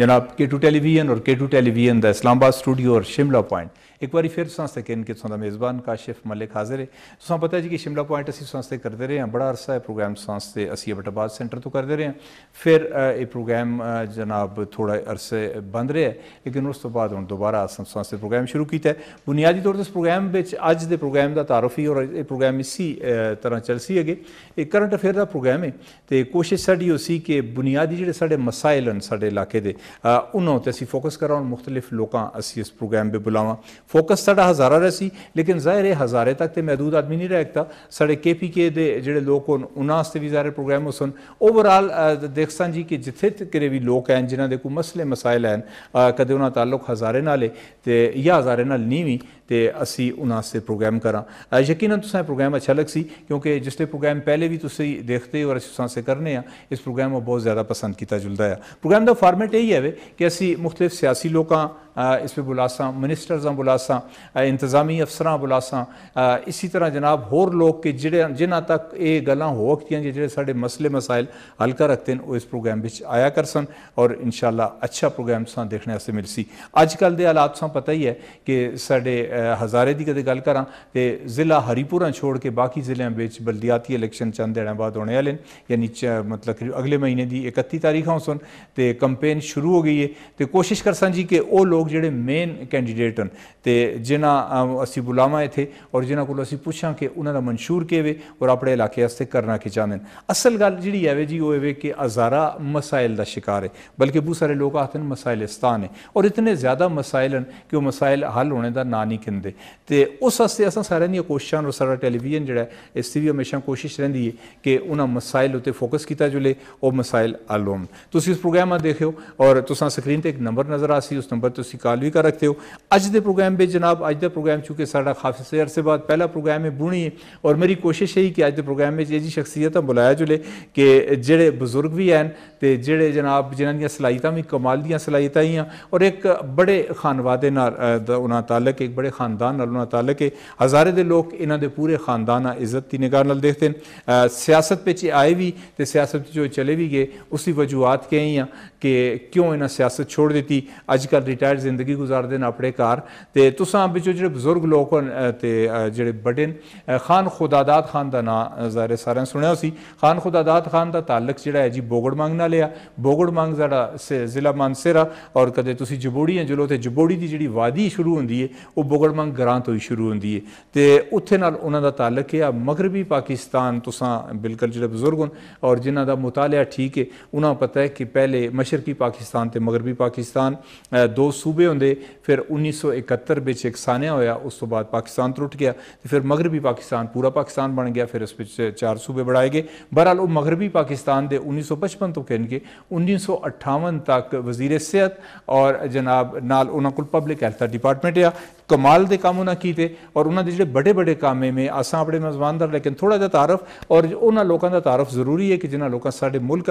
जनाब के to television और के to television the Islamabad studio और शिमला पॉइंट ਇੱਕ ਵਾਰੀ ਫਿਰ ਸੰਸਥਾ ਕਿਨ ਕਿ ਤੁਹਾਡਾ ਮੇਜ਼ਬਾਨ ਕਾਸ਼ਿਫ ਮਲਿਕ ਹਾਜ਼ਰ ਹੈ ਤੁਸੀਂ ਪਤਾ ਜੀ ਕਿ ਸ਼ਿਮਲਾ ਪੁਆਇੰਟ ਅਸੀਂ ਸੰਸਥਾ ਕਰਦੇ ਰਹੇ ਹਾਂ ਬੜਾ ਅਰਸਾ ਹੈ ਪ੍ਰੋਗਰਾਮ ਸੰਸਥਾ ਅਸੀਂ ਅਬਟਾਬਾਦ ਸੈਂਟਰ ਤੋਂ ਕਰਦੇ ਰਹੇ ਹਾਂ ਫਿਰ ਇਹ ਪ੍ਰੋਗਰਾਮ ਜਨਾਬ ਥੋੜਾ ਅਰਸੇ ਬੰਦ ਰਿਹਾ ਲੇਕਿਨ ਉਸ ਤੋਂ ਬਾਅਦ ਹੁਣ ਦੁਬਾਰਾ ਸੰਸਥਾ ਪ੍ਰੋਗਰਾਮ ਸ਼ੁਰੂ ਕੀਤਾ ਬੁਨਿਆਦੀ ਤੌਰ ਤੇ ਇਸ ਪ੍ਰੋਗਰਾਮ ਵਿੱਚ ਅੱਜ ਦੇ ਪ੍ਰੋਗਰਾਮ ਦਾ ਤਾਰਫ ਹੀ ਔਰ ਇਹ ਪ੍ਰੋਗਰਾਮ ਇਸੀ ਤਰ੍ਹਾਂ ਚਲਸੀ ਹੈਗੇ ਇਹ ਕਰੰਟ ਅਫੇਅਰ ਦਾ ਪ੍ਰੋਗਰਾਮ ਹੈ ਤੇ ਕੋਸ਼ਿਸ਼ ਸਾਡੀ ਹੋਸੀ ਕਿ ਬੁਨਿਆਦੀ ਜਿਹੜੇ ਸਾਡੇ ਮਸਾਇਲ ਹਨ ਸਾਡੇ ਇਲਾਕੇ ਦੇ ਉਹਨਾਂ ਉਤੇ ਅਸੀਂ ਫੋਕਸ ਕਰਾਂ ਔਰ ਮੁxtਲਿਫ ਲੋਕਾਂ ਅਸੀਂ ਇਸ ਪ੍ਰੋਗਰਾਮ 'ਤੇ ਬੁਲਾਵਾਂ ਫੋਕਸ ਸਾਡਾ ਹਜ਼ਾਰਾ ਰਸੀ ਲੇਕਿਨ ਜ਼ਾਹਿਰ ਹੈ ਹਜ਼ਾਰੇ ਤੱਕ ਤੇ ਮਹਦੂਦ ਆਦਮੀ ਨਹੀਂ ਰਹਿਕਤਾ ਸਾਡੇ ਕੇਪੀਕੇ ਦੇ ਜਿਹੜੇ ਲੋਕ ਉਹਨਾਂ ਵਾਸਤੇ ਵੀ ਜ਼ਾਹਿਰ ਪ੍ਰੋਗਰਾਮ ਹੋਸਨ ਓਵਰਆਲ ਦੇਖਸਾਂ ਜੀ ਕਿ ਜਿੱਥੇ ਕਿਰੇ ਵੀ ਲੋਕ ਹਨ ਜਿਨ੍ਹਾਂ ਦੇ ਕੋਈ ਮਸਲੇ ਮਸਾਇਲ ਹਨ ਕਦੇ ਉਹਨਾਂ ਤਾਲੁਕ ਹਜ਼ਾਰੇ ਨਾਲੇ ਤੇ ਇਹ ਹਜ਼ਾਰੇ ਨਾਲ ਨਹੀਂ ਵੀ तो असी उन्होंने प्रोग्राम करा यकीन तुम्हें प्रोग्राम अच्छा लग सी क्योंकि जिसके प्रोग्राम पहले भी तुम देखते हो और असा करने इस प्रोग्राम बहुत ज़्यादा पसंद किया जुलता है प्रोग्राम का फॉर्मेट यही है कि असी मुख्तलिफ सियासी लोग इस पर बुलासा मिनिस्टर बुलासा इंतजामी अफसर बुलासा इसी तरह जनाब होर लोग के जिड़े जिन्हों तक ये गल् हो जो सा मसले मसाइल हल्का रखते हैं वो इस प्रोग्राम आया कर सन और इन शाला अच्छा प्रोग्राम तक देखने मिल सी अजक हालात तुम पता ही है कि साढ़े हज़ारे की कदें गल करा ते ज़िला हरिपुरा छोड़ के बाकी ज़िलें बिच बलदियाती इलेक्शन चंद दिन बाद होने आह्ले न यानी मतलब अगले महीने दी इकत्ती तारीखां सुन ते कंपेन शुरू हो गई है तो कोशिश कर सी कि ओह् लोक जेह्ड़े मेन कैंडीडेट न ते जिन्हां असी बुलावां इत्थै और जिन्हां को असी पुच्छां कि उन्होंने मंशूर के वे और अपने इलाके आस्तै करना केह् चाहते हैं असल गल जेह्ड़ी ऐ जी ओह् कि हज़ारा मसाइल का शिकार है बल्कि बहुत सारे लोक आखदे मसाइल स्थान है और इतने ज़्यादा मसाइल न कि ओह् मसाइल हल होने दा नांऽ निं खिंदे तो उस वास्ते असा सारे दियां कोशशां न साढ़ा टेलीविजन जेह्ड़ा ऐ भी हमेशा कोशिश रही है कि उन्होंने मसाइल उत्ते फोकस किया जुले और मसाइल हल होन तुस इस प्रोग्राम दिक्खेओ और स्क्रीन पर नंबर नजर सी उस नंबर तुम कॉल भी कर रखते हो अज के प्रोग्राम बिच जनाब अज का प्रोग्राम चूंकि साढ़ा खासे अरसे बाद पहला प्रोग्राम है है और मेरी कोशिश यही कि अज के प्रोग्राम बिच एह् शख्सियत बुलाया जुले कि जेह्ड़े बजुर्ग भी हैं तो जेह्ड़े जनाब जिन्हों दियां भी कमाल दलाइत ही हैं और एक बड़े खानवादे उन्होंने तालक एक बड़े पूरे खानदान अल्लाह ताली के हजारे के लोग इन्होंने पूरे खानदान इज्जत की निगाह न देखते हैं सियासत बच्चे आए भी तो सियासत जो चले भी गए उसी वजूहत के ही कि क्यों इन्हें सियासत छोड़ दी अजक रिटायर जिंदगी गुजारते हैं अपने घर तो तुसा बिचो जो बजुर्ग लोग जो बड़े खान खुदादात खान का ना जरा सारे सुने उसी खान खुदादात खान का तालक जोड़ा है जी बोगड़ मंग ना लिया बोगड़ मंग जरा जिला मानसेरा और कदम जबोड़ी हैं जलो तो जबोड़ी की जी वादी शुरू होंगी है वह मुगल ग्रां तो ही शुरू होंगी है तो उत्तर उन्होंने तालक है मगरबी पाकिस्तान तुसा बिल्कुल जो बजुर्ग हों और जिन्हों का मुताया ठीक है उन्होंने पता है कि पहले मशरकी पाकिस्तान तो मगरबी पाकिस्तान दो सूबे होंगे फिर उन्नीस सौ इकहत्तर एक सानिया होया उस तो बाद पाकिस्तान त्रुट गया तो फिर मगरबी पाकिस्तान पूरा पाकिस्तान बन गया फिर उस चार सूबे बनाए गए बहरहाल वो मगरबी पाकिस्तान के उन्नीस सौ पचपन तो कह उन्नीस सौ अठावन तक वजीर सेहत और जनाब नाल उन्होंने को पबलिक हेल्थ का डिपार्टमेंट आ कमाल के काम उन्हें किए और उन्होंने जो बड़े बड़े काम में असा अपने मेजबानदार लेकिन थोड़ा जहा तारफ और उन्होंने लोगों का तारफ जरूरी है कि जिन्होंने लोगों साढ़े मुल्क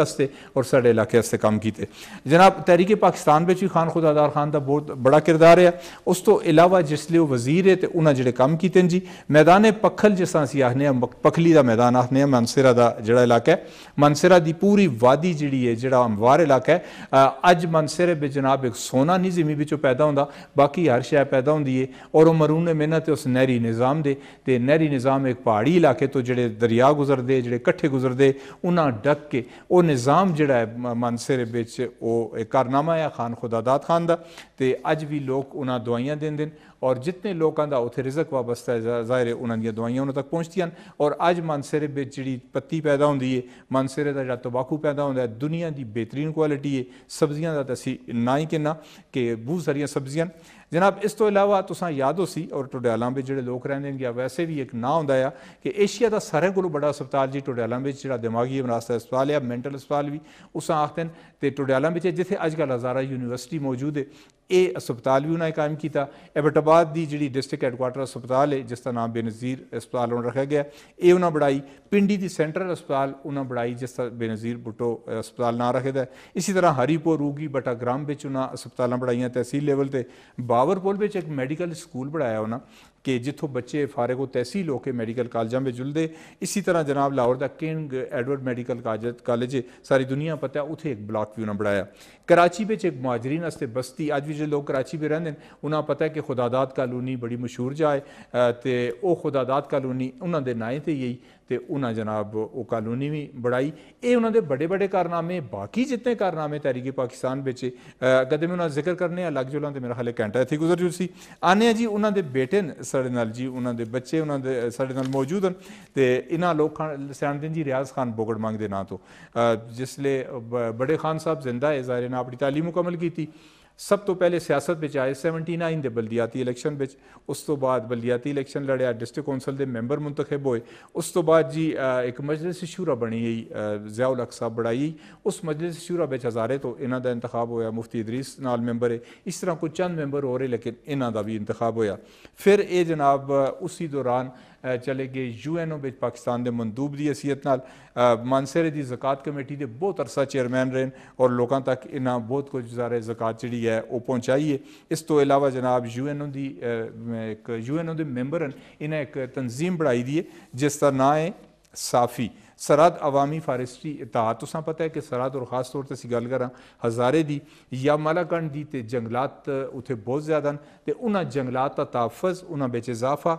और साढ़े इलाके काम किए जनाब तहरीके पाकिस्तान में ही खान खुदादार खान का बहुत बड़ा किरदार है उस तो इलावा जिसलिए वजीर है तो उन्हें जो काम किए जी मैदान पखल जिस आखने पखली का मैदान आखने मानसेरा का जोड़ा इलाका है मानसेरा की पूरी वादी जी है जो अमवार इलाका है अज मानसेरे जनाब एक सोना नहीं जिमी पैदा होंगे बाकी हर शायद पैदा होंगी है ਔਰ ਉਹ ਮਰੂਨ ਮਿਹਨਤ ਉਸ ਨਹਿਰੀ ਨਿਜ਼ਾਮ ਦੇ ਤੇ ਨਹਿਰੀ ਨਿਜ਼ਾਮ ਇੱਕ ਪਹਾੜੀ ਇਲਾਕੇ ਤੋਂ ਜਿਹੜੇ ਦਰਿਆ ਗੁਜ਼ਰਦੇ ਜਿਹੜੇ ਇਕੱਠੇ ਗੁਜ਼ਰਦੇ ਉਹਨਾਂ ਡੱਕ ਕੇ ਉਹ ਨਿਜ਼ਾਮ ਜਿਹੜਾ ਹੈ ਮਨਸਰ ਵਿੱਚ ਉਹ ਇੱਕ ਕਾਰਨਾਮਾ ਹੈ ਖਾਨ ਖੁਦਾਦਾਦ ਖਾਨ ਦਾ ਤੇ ਅੱਜ ਵੀ ਲੋਕ ਉਹਨਾਂ ਦਵਾਈਆਂ ਦਿੰਦੇ ਨੇ और जितने लोग दा उथे रिज़क वाबस्ता है ज़ाहिर उन्होंने दवाइया दवाइयां उन्होंने तक पहुँचती हैं और अज मानसेरे बिच जी पत्ती पैदा होंगी है मानसेरे का जो तंबाकू पैदा होंगे दुनिया की बेहतरीन क्वालिटी है सब्जियां का तो असी ना ही कहना कि बहुत सारिया सब्जियां जनाब इस तो अलावा तुसा याद हो सी और टोडयालों में जो लोग रहते हैं या वैसे भी एक ना होंगे आ कि एशिया का सारे को बड़ा अस्पताल जी टोडयालों में जो दिमागी अमराज का है मैंटल अस्पताल भी उस आखते हैं तो टोडयालों में जिथे अजक हज़ारा यूनिवर्सिटी मौजूद है ਇਹ ਹਸਪਤਾਲ ਵੀ ਉਹਨਾਂ ਕਾਇਮ ਕੀਤਾ ਐਬਟਾਬਾਦ ਦੀ ਜਿਹੜੀ ਡਿਸਟ੍ਰਿਕਟ ਹੈਡਕੁਆਟਰ ਹਸਪਤਾਲ ਹੈ ਜਿਸ ਦਾ ਨਾਮ ਬੇਨਜ਼ੀਰ ਹਸਪਤਾਲ ਉਹਨਾਂ ਰੱਖਿਆ ਗਿਆ ਇਹ ਉਹਨਾਂ ਬੜਾਈ ਪਿੰਡੀ ਦੀ ਸੈਂਟਰਲ ਹਸਪਤਾਲ ਉਹਨਾਂ ਬੜਾਈ ਜਿਸ ਦਾ ਬੇਨਜ਼ੀਰ ਬੁੱਟੋ ਹਸਪਤਾਲ ਨਾਂ ਰੱਖਦਾ ਇਸੇ ਤਰ੍ਹਾਂ ਹਰੀਪੁਰ ਰੂਗੀ ਬਟਾਗ੍ਰਾਮ ਵਿੱਚ ਉਹਨਾਂ ਹਸਪਤਾਲਾਂ ਬੜਾਈਆਂ ਤਹਿਸੀਲ ਲੈਵਲ ਤੇ ਬਾਵਰਪੁਰ ਵਿੱਚ ਇੱਕ ਮੈਡੀਕਲ ਸਕੂਲ ਬਣਾਇਆ ਉਹਨਾਂ कि जितों बच्चे फारग व तहसील होकर मेडिकल कॉलेजों में जुलते इसी तरह जनाब लाहौर का किंग एडवर्ड मेडिकल कॉलेज सारी दुनिया पता उ एक ब्लॉक भी उन्होंने बनाया कराची में एक माजरीन बस्ती अज भी जो लोग कराची में रेंदे उन्होंने पता है कि खुदादात कॉलोनी बड़ी मशहूर जाए तो वह खुदादात कॉलोनी उन्होंने नाएँ से यही ਤੇ ਉਹਨਾਂ ਜਨਾਬ ਉਹ ਕਾਨੂੰਨੀ ਵੀ ਬੜਾਈ ਇਹ ਉਹਨਾਂ ਦੇ ਬੜੇ ਬੜੇ ਕਾਰਨਾਮੇ ਬਾਕੀ ਜਿੰਨੇ ਕਾਰਨਾਮੇ ਤਹਿਰੀਕੀ ਪਾਕਿਸਤਾਨ ਵਿੱਚ ਕਦੇ ਮੈਂ ਉਹਨਾਂ ਜ਼ਿਕਰ ਕਰਨੇ ਅਲੱਗ ਜੁਲਾਂ ਤੇ ਮੇਰਾ ਹਾਲੇ ਘੰਟਾ ਇੱਥੇ ਗੁਜ਼ਰ ਜੂ ਸੀ ਆਨੇ ਜੀ ਉਹਨਾਂ ਦੇ ਬੇਟੇ ਸਾਡੇ ਨਾਲ ਜੀ ਉਹਨਾਂ ਦੇ ਬੱਚੇ ਉਹਨਾਂ ਦੇ ਸਾਡੇ ਨਾਲ ਮੌਜੂਦ ਹਨ ਤੇ ਇਹਨਾਂ ਲੋਕਾਂ ਸਿਆਣਦਿਨ ਜੀ ਰਿਆਜ਼ ਖਾਨ ਬੋਗੜ ਮੰਗ ਦੇ ਨਾਂ ਤੋਂ ਜਿਸ ਲਈ ਬੜੇ ਖਾਨ ਸਾਹਿਬ ਜ਼ਿੰਦਾ ਹੈ ਜ਼ਾਹਿਰ ਨੇ ਆਪਣੀ تعلیم ਮੁਕਮਲ ਕੀਤੀ सब तो पहले सियासत बच्चे आए सैवनटी नाइन के बलदियाती इलेक्शन उस तो बाद बल्दियाती इलेक्शन लड़िया डिस्ट्रिक कौंसल के मैंबर मुंतखब होए उस तो बाद जी एक मजलिस शूरा बनी गई जयाउल हक साहब बढ़ाई उस मजलिस शूरा बच्चे हजारे तो इन्हों का इंतखब होया मुफ्ती अदरीस नाल मैंबर है इस तरह कुछ चंद मैंबर हो रहे लेकिन इन्हों का भी इंतखब होया फिर ये जनाब उसी दौरान चले गए यू एन ओ बिच पाकिस्तान के मंदूब की हैसीयत न मानसेरे की जकत कमेटी के बहुत अरसा चेयरमैन रहे और लोगों तक इन्हें बहुत कुछ सारे जकत जी है वह पहुँचाई है इस तो इलावा जनाब यू एन ओ की एक यू एन ओ के मैंबर हैं इन्हें एक तंजीम बढ़ाई दी है जिसका ना है साफ़ी सरहद अवामी फारेस्ट्री इतिहाद तो पता है कि सरहद और खास तौर पर अं गल करा हज़ारे की या मालाकंड की तो जंगलात उत्थे बहुत ज़्यादा तो उन्होंने जंगलात का तहफ़ उन्होंने इजाफा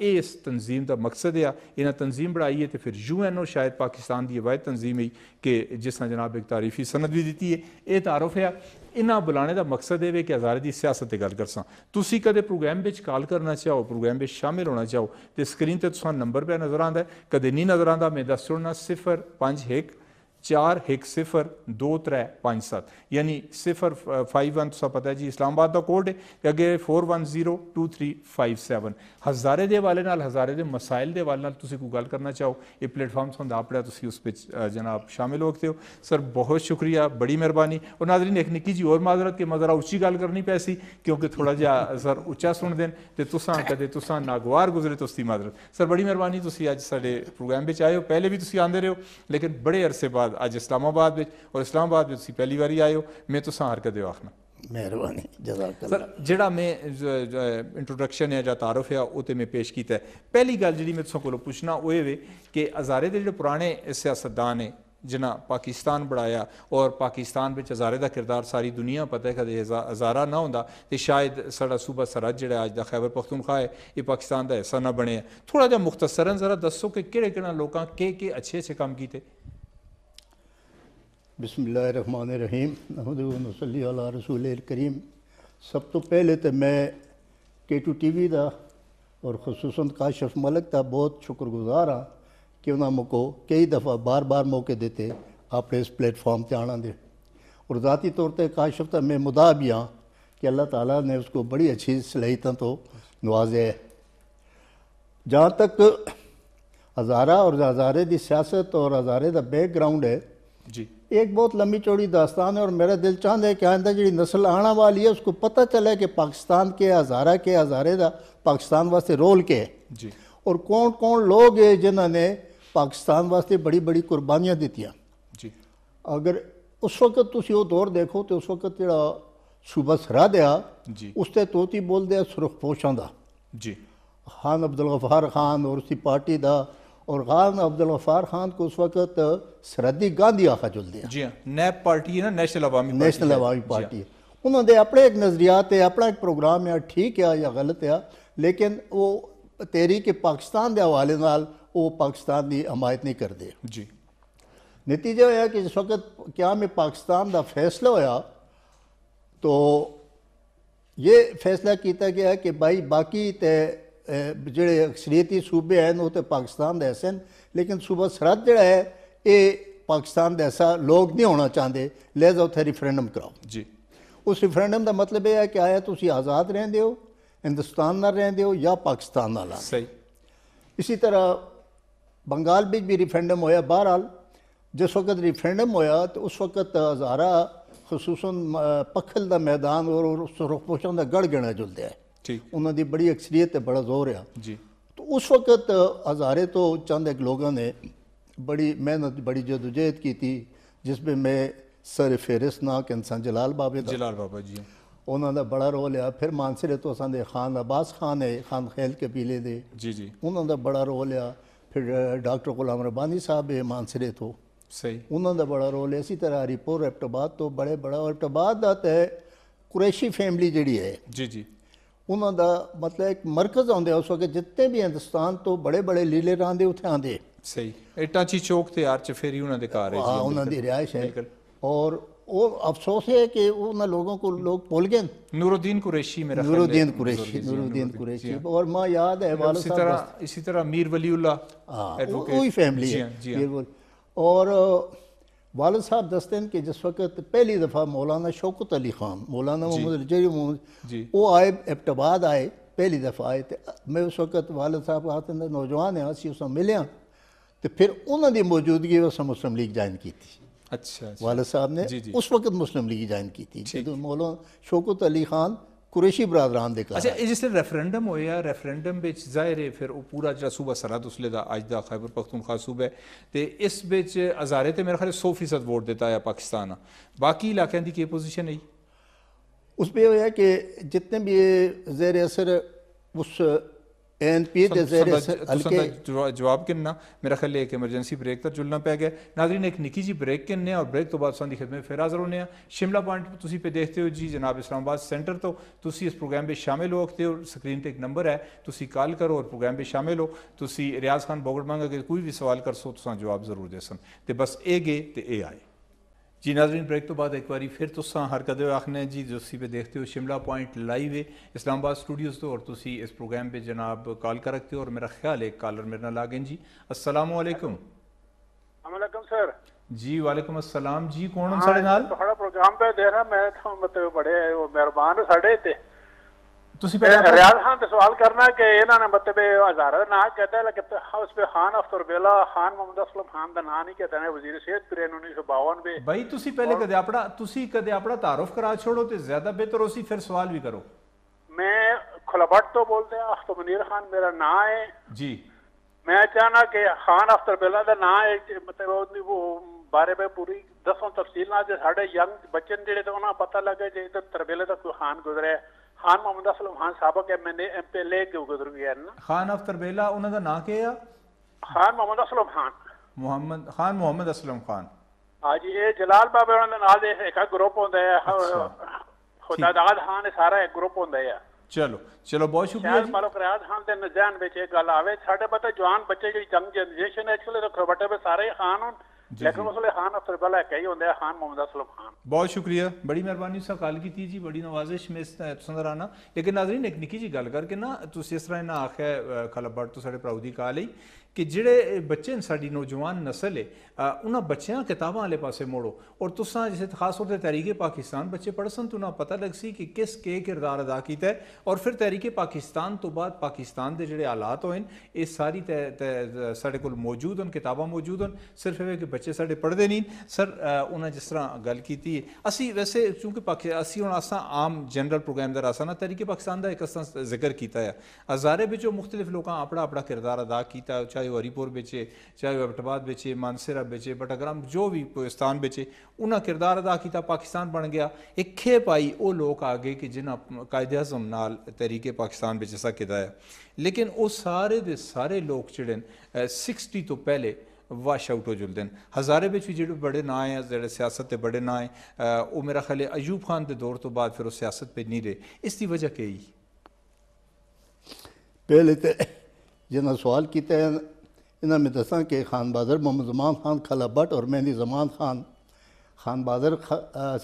इस तंजीम का मकसद आ इन तंजीम बढ़ाई तो फिर यू एन ओ शायद पाकिस्तान की अवैध तंजीम आई कि जिस तरह जनाब एक तारीफी सनत भी दी है यह तारुफ है इन्हें बुलाने का मकसद ये कि आजादी की सियासत से गल कर सी कदम प्रोग्राम कॉल करना चाहो प्रोग्राम शामिल होना चाहो तो स्क्रीन पर नंबर पर नज़र आता है कदम नहीं नज़र आता मैं दस छोड़ना सिफर पांच एक चार एक सिफर दो त्रै पाँच सत्त यानी सिफर फाइव वन तुसा तो पता है जी इस्लामाबाद का कोड ऐ अगर four one zero two three five seven हजारे दे हवाले नाल हजारे दे मसाइल दे हवाले नाल तुसी कोई गल करना चाहो एह् प्लेटफॉर्म थोड़ा अपना तुसी उस बिच जनाब शामिल होते हो सर बहुत शुक्रिया बड़ी मेहरबानी और नाजरीन एक निक्की जी और माजरत के मजरा उच्ची गल करनी पैसी क्योंकि थोड़ा जहा सर उच्चा सुन देन तो तुसा कदे तुसा नागवार गुजरे तो उसकी माजरत सर बड़ी मेहरबानी तुसी अज्ज प्रोग्राम में आए हो पहले भी तुसी आंदे रहे हो लेकिन बड़े अरसे बाद अज इस्लामाबाद में और इस्लामाबाद में पहली बार आयो मैं तो सरकत आखना जो मैं इंट्रोडक्शन है जारुफ है वह तो मैं पेश किया पहली गल जी मैं तुम को पूछना वो ये कि हजारे के जो पुराने सियासतदान ने जिन्हें पाकिस्तान बढ़ाया और पाकिस्तान हजारे का किरदार सारी दुनिया पता है कदम हजारा ना हों शायद सा सूबा सरहद जो अज का खैबर पख्तुनखा है ये पाकिस्तान का हिस्सा ना बने थोड़ा जहा मुख्तसरन जरा दसो कि लोगों के अच्छे अच्छे काम किए बिसमीम नहमदी रसूल करीम सब तो पहले तो मैं के टू टी वी का और खसूस काशफ मलिक का बहुत शुक्रगुजार हाँ कि उन्होंने मुको कई दफ़ा बार बार मौके देते अपने इस प्लेटफॉर्म पर आना दे और ज़ाती तौर पर काशफ तो मैं मुदा भी हाँ कि अल्लाह ताला ने उसको बड़ी अच्छी सलाहितों तो नवाजे है जहाँ तक हज़ारा और हज़ारे की सियासत और हज़ारे का बैकग्राउंड है जी एक बहुत लंबी चौड़ी दास्तान है और मेरा दिल चाहता है कि आंदा जी नस्ल आने वाली है उसको पता चले कि पाकिस्तान के हज़ारा के हज़ारे का पाकिस्तान वास्ते रोल के है और कौन कौन लोग है जिन्होंने पाकिस्तान वास्ते बड़ी बड़ी कुर्बानियाँ दी जी अगर उस वक्त तुम वो दौर देखो तो उस वक्त जो सूबा सरहद आ उसते तोती बोलते सुरखपोशों का जी खान अब्दुल गफार खान और उसकी पार्टी का और ने अब्दुल गफ़ार खान को उस वक्त सरहदी गांधी आखा चुल दिया जी हाँ, नैब पार्टी है ना national Awami national Awami party हाँ। है उन्होंने अपने एक नज़रियात है अपना एक प्रोग्राम है ठीक है या गलत है लेकिन वो के पाकिस्तान के हवाले नाल वो पाकिस्तान की हमायत नहीं करते जी नतीजा होया कि जिस वक्त क्या में पाकिस्तान का फैसला होया तो ये फैसला किया गया कि भाई बाकी जोड़े अक्सरियती सूबे हैं वो तो पाकिस्तान दैसे हैं लेकिन सूबा सरहद जोड़ा है ये पाकिस्तान ऐसा लोग नहीं होना चाहते लिहाजा उत्तर रिफरेंडम कराओ जी उस रिफरेंडम का मतलब यह है कि आया तुम आज़ाद रेंदे हो हिंदुस्तान न रेंदे हो या पाकिस्तान न सही इसी तरह बंगाल में भी रिफरेंडम होया बहरहाल जिस वक्त रिफरेंडम होया तो उस वक्त हजारा खसूसन पखल का मैदान और उस रुखपोशों का गढ़ गिणा जुलद है उन्होंने बड़ी अक्सरीयत बड़ा जोर आ तो उस वक्त हजारे तो चंद एक लोगों ने बड़ी मेहनत बड़ी जदोजहद की जिसमें मैं सर फेरिस ना कंसा जलाल बाबे जलाल बाबा जी उन्होंने बड़ा रोल आया फिर मानसरे तो असा खान अब्बास खान है खान खेल के दे उन्होंने बड़ा रोल आ फिर डॉक्टर गुलाम रबानी साहब है मानसरे तो सही उन्होंने बड़ा रोल इसी तरह हरिपुर एप्टोबाद तो बड़े बड़ा एप्टोबाद का तो कुरैशी फैमिली जी है जी जी ਉਹਨਾਂ ਦਾ ਮਤਲਬ ਇੱਕ ਮਰਕਜ਼ ਆਉਂਦੇ ਉਸ ਵਕਤ ਜਿੱਤੇ ਵੀ ਹਿੰਦੁਸਤਾਨ ਤੋਂ बड़े ਬੜੇ ਲੀਲੇ ਰਾਂ ਦੇ ਉੱਥੇ ਆਂਦੇ ਸਹੀ ਇਟਾਚੀ ਚੌਕ ਤੇ ਆਰਚ ਫੇਰੀ ਉਹਨਾਂ ਦੇ ਘਰ ਹੈ ਜੀ ਉਹਨਾਂ वो अफसोस है कि उन लोगों को लोग भूल गए नूरुद्दीन कुरैशी मेरा नूरुद्दीन कुरैशी नूरुद्दीन कुरैशी हाँ। और माँ याद है वाल इसी तरह इसी तरह मीर वलीउल्ला वही फैमिली है हाँ, हाँ। और वालद साहब दसते हैं कि जिस वक्त पहली दफ़ा मौलाना शौकत अली ख़ान मौलाना मोहम्मद जय मोहम्मद वो आए एबटाबाद आए पहली दफ़ा आए तो मैं उस वक्त वालद साहब आते हैं नौजवान हैं असं उस मिले तो फिर उन्होंने मौजूदगी उस मुस्लिम लीग ज्वाइन की थी अच्छा, अच्छा वालद साहब ने जी, जी। उस वक्त मुस्लिम लीग ज्वाइन की थी मौलाना शौकत अली ख़ान कुरेशी बरादरान देखा अच्छा इस जिसले रेफरेंडम होया रेफरेंडम बिच जाहिर है फिर वो पूरा जो सूबा सरहद उसले दा आज दा खैबर पख्तूनख्वा सूबा ते इस बिच हजारे तो मेरा ख्याल 100 फीसद वोट देता है पाकिस्तान बाकी इलाके की क्या पोजिशन है उस पर यह हो जितने भी जेर असर उस तो तो जवाब किन्ना मेरा ख्याल एक एमरजेंसी ब्रेक तक चुलना पै गया ने एक निकी जी ब्रेक किन्ने और ब्रेक तो बाद में फिर हाजिर होने शिमला पॉइंट तुम पे देखते हो जी जनाब इस्लामाबाद सेंटर तो तुम इस प्रोग्राम में शामिल हो अखते हो स्क्रीन पर एक नंबर है तुम कॉल करो और प्रोग्राम में शामिल हो तुम रियाज खान बोगड़ मंग अगर कोई भी सवाल कर सो तो जवाब जरूर दे सन तो बस ए गए तो ये आए ਜੀ ਨਾਜ਼ਰੀਨ ਬ੍ਰੇਕ ਤੋਂ ਬਾਅਦ ਇੱਕ ਵਾਰੀ ਫਿਰ ਤੁਸੀਂ ਹਰਕਤ ਆਖਨੇ ਜੀ ਜੋਸੀ ਪੇ ਦੇਖਦੇ ਹੋ ਸ਼ਿਮਲਾ ਪੁਆਇੰਟ ਲਾਈਵ ਹੈ ਇਸਲਾਮਾਬਾਦ ਸਟੂਡੀਓਜ਼ ਤੋਂ ਔਰ ਤੁਸੀਂ ਇਸ ਪ੍ਰੋਗਰਾਮ पे जनाब कॉल कर रखते हो और मेरा ख्याल है कॉलर मेरे नाल आ गए जी अस्सलाम वालेकुम सर जी वालेकुम अस्सलाम जी कौन हाँ, साढ़े नाल ਤੁਹਾਡਾ ਪ੍ਰੋਗਰਾਮ ਤੇ ਦੇਖ ਰਿਹਾ ਮੈਂ ਤੁਹਾਨੂੰ ਮਤਲਬ ਬੜੇ ਉਹ ਮਿਹਰਬਾਨ ਸਾਡੇ ਤੇ ਤੁਸੀਂ ਪਹਿਲਾਂ ਰਿਆਜ਼ ਖਾਨ ਤੇ ਸਵਾਲ ਕਰਨਾ ਕਿ ਇਹਨਾਂ ਨੇ ਮਤਲਬ ਹਜ਼ਾਰਾਂ ਦਾ ਨਾਂ ਕਹਤਾ ਲੇਕਿਨ ਉਸ ਪੇ ਖਾਨ ਅਫਤਰ ਬੇਲਾ ਖਾਨ ਮੁਹੰਮਦ ਅਸਲਮ ਖਾਨ ਦਾ ਨਾਂ ਨਹੀਂ ਕਹਤਾ ਨੇ ਵਜ਼ੀਰ ਸਿਹਤ ਫਿਰ 1952 ਵਿੱਚ ਭਾਈ ਤੁਸੀਂ ਪਹਿਲੇ ਕਦੇ ਆਪਣਾ ਤੁਸੀਂ ਕਦੇ ਆਪਣਾ ਤਾਰਫ ਕਰਾ ਛੋੜੋ ਤੇ ਜ਼ਿਆਦਾ ਬਿਹਤਰ ਹੋਸੀ ਫਿਰ ਸਵਾਲ ਵੀ ਕਰੋ मैं खुलबट तो बोलते हैं अख्त मुनीर खान मेरा ना है जी मैं चाहना कि खान अख्तर बेला का ना है मतलब वो बारे में पूरी दसों तफसील ना साढ़े यंग बच्चे जेडे तो उन्हें पता लगे जे इधर तरबेले का कोई खान गुजरे है ਖਾਨ ਮੁਹੰਮਦ ਅਸਲਮ ਖਾਨ ਸਾਬਕ ਐਮਐਨਏ ਐਮਪੀਐਲਏ ਕੇ ਗੁਜ਼ਰ ਗਿਆ ਨਾ ਖਾਨ ਅਫਤਰ ਬੇਲਾ ਉਹਨਾਂ ਦਾ ਨਾਂ ਕੀ ਆ ਖਾਨ ਮੁਹੰਮਦ ਅਸਲਮ ਖਾਨ ਮੁਹੰਮਦ ਖਾਨ ਮੁਹੰਮਦ ਅਸਲਮ ਖਾਨ ਹਾਂਜੀ ਇਹ ਜਲਾਲ ਬਾਬੇ ਉਹਨਾਂ ਦੇ ਨਾਲ ਦੇ ਇੱਕ ਗਰੁੱਪ ਹੁੰਦਾ ਹੈ ਖੁਦਾਦਾਦ ਖਾਨ ਸਾਰਾ ਇੱਕ ਗਰੁੱਪ ਹੁੰਦਾ ਹੈ ਚਲੋ ਚਲੋ ਬਹੁਤ ਸ਼ੁਕਰੀਆ ਜੀ ਮਾਲੋ ਕਰਾਦ ਖਾਨ ਦੇ ਨਜ਼ਾਨ ਵਿੱਚ ਇਹ ਗੱਲ ਆਵੇ ਸਾਡੇ ਪਤਾ ਜਵਾਨ ਬੱਚੇ ਜਿਹੜੀ ਜੰਗ ਜਨਰੇਸ਼ਨ ਹੈ ਇਸ ਲਈ ਰਖੋ ਬਟੇ ਸਾਰੇ ਖਾਨ ਹੁਣ बहुत शुक्रिया बड़ी मेहरबानी उसका कॉल की जी बड़ी नवाजिश में सुंदर आना लेकिन नाजरीन एक निकी जी गल करके ना इस तरह ना आखे खलबड़ तो साढ़े भराऊ की कॉल आई कि जोड़े बच्चे साड़ी नौजवान नस्ल है उन्होंने बच्चा किताबों आए पास मोड़ो और तुसा जैसे खास तौर पर तहरीके पाकिस्तान बच्चे पढ़ सन तो उन्होंने पता लग सी कि किस के किरदार अदा किया है और फिर तहरीके पाकिस्तान तो बाद पाकिस्तान के जोड़े हालात हो सारी तै तै साढ़े को मौजूद हैं किताबा मौजूद हैं सिर्फ ये कि बच्चे साढ़े पढ़ते नहीं सर उन्हें जिस तरह गल की असी वैसे चूंकि पाकि असी हम असा आम जनरल प्रोग्राम द्वारा असा ना तहरीके पाकिस्तान का एक असा जिक्र किया है हजारे बचों मुख्तलिफ लोगों अपना अपना किरदार अदा किया चाहे वो हरिपुर बेचे चाहे वो अबटाबाद बेचे मानसेरा बेचे बटाग्राम जो भी स्थान बेचे उन्हें किरदार अदा किया पाकिस्तान बन गया एक खेप आई वो लोग आ गए कि जिन्हें कायदे अजम नाल तरीके पाकिस्तान बेच सकता है लेकिन वो सारे दे सारे लोग जड़े सिक्सटी तो पहले वाश आउट हो जुलते हैं हज़ारे बच्चे भी जो बड़े ना है जो सियासत के बड़े ना है वो मेरा ख्याल अयूब खान के दौर तो बाद फिर सियासत पर नहीं रहे इसकी वजह कही पहले तो जो सवाल किया इन्होंने दसा कि खान बहादुर मोहम्मद जमान खान खला भट्ट और मेहंदी जमान खान खान बहादुर खा,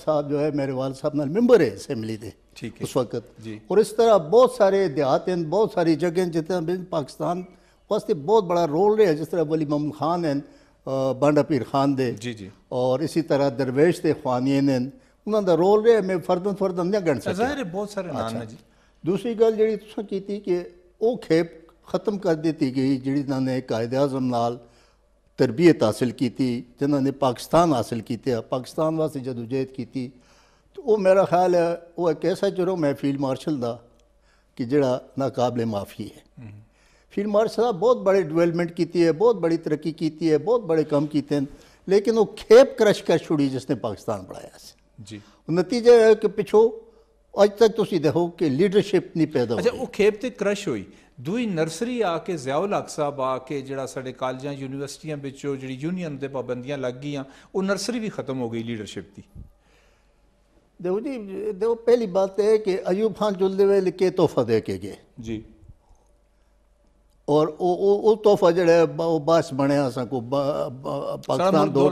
साहब जो है मेरे वाल साहब न मैंबर है असैम्बली के उस वक्त और इस तरह बहुत सारे देहात हैं बहुत सारी जगह जितना पाकिस्तान वास्ते बहुत बड़ा रोल रहा है जिस तरह वली मोहम्मद खान हैं बांडा पीर खान दे जी जी और इसी तरह दरवेश के खानियन हैं उन्होंने रोल रहा मैं फर्दन फर्दन नहीं गण सकता बहुत सारे अच्छा। दूसरी गल जी की कि खेप ਖਤਮ ਕਰ ਦਿੱਤੀ ਗਈ ਜਿਹੜੀ ਇਹਨਾਂ ਨੇ ਕਾਇਦ ਆਜ਼ਮ ਨਾਲ ਤਰਬੀਅਤ ਹਾਸਲ ਕੀਤੀ ਜਿਨ੍ਹਾਂ ਨੇ ਪਾਕਿਸਤਾਨ ਹਾਸਲ ਕੀਤਾ ਪਾਕਿਸਤਾਨ ਵਾਸਤੇ ਜਦੋਜਹਿਦ ਕੀਤੀ ਤੇ ਉਹ ਮੇਰਾ ਖਿਆਲ ਹੈ ਉਹ ਇੱਕ ਐਸਾ ਜੁਰਮ ਹੈ ਫੀਲਡ ਮਾਰਸ਼ਲ ਦਾ ਕਿ ਜਿਹੜਾ ਨਾਕਾਬਲੇ ਮਾਫੀ ਹੈ ਫੀਲਡ ਮਾਰਸ਼ਲ ਸਾਹਿਬ ਬਹੁਤ ਬੜੇ ਡਿਵੈਲਪਮੈਂਟ ਕੀਤੀ ਹੈ ਬਹੁਤ ਬੜੀ ਤਰੱਕੀ ਕੀਤੀ ਹੈ ਬਹੁਤ ਬੜੇ ਕੰਮ ਕੀਤੇ ਨੇ ਲੇਕਿਨ ਉਹ ਖੇਪ ਕਰਸ਼ ਕਰ ਛੁੜੀ ਜਿਸ ਨੇ ਪਾਕਿਸਤਾਨ ਬਣਾਇਆ ਸੀ ਜੀ ਉਹ ਨਤੀਜਾ ਹੈ ਕਿ ਪਿਛੋ ਅੱਜ ਤੱਕ ਤੁਸੀਂ ਦੇਖੋ ਕਿ ਲੀਡਰਸ਼ਿਪ ਨਹੀਂ ਪੈਦਾ ਹੋਈ ਅੱਛਾ ਉਹ ਖੇਪ ਤੇ ਕਰਸ਼ ਹੋਈ दुई नर्सरी आके जयाउल हक साहब आके जरा कॉलेजों यूनिवर्सिटियों जी यूनियन के पाबंदियां लग गई वो नर्सरी भी खत्म हो गई लीडरशिप की देखो जी देखो पहली बात तो है कि अयूब खान चुल्हे वे लिखे तोहफा दे के गए जी और वो तोहफा जड़ा बस बने असू पाकिस्तान दो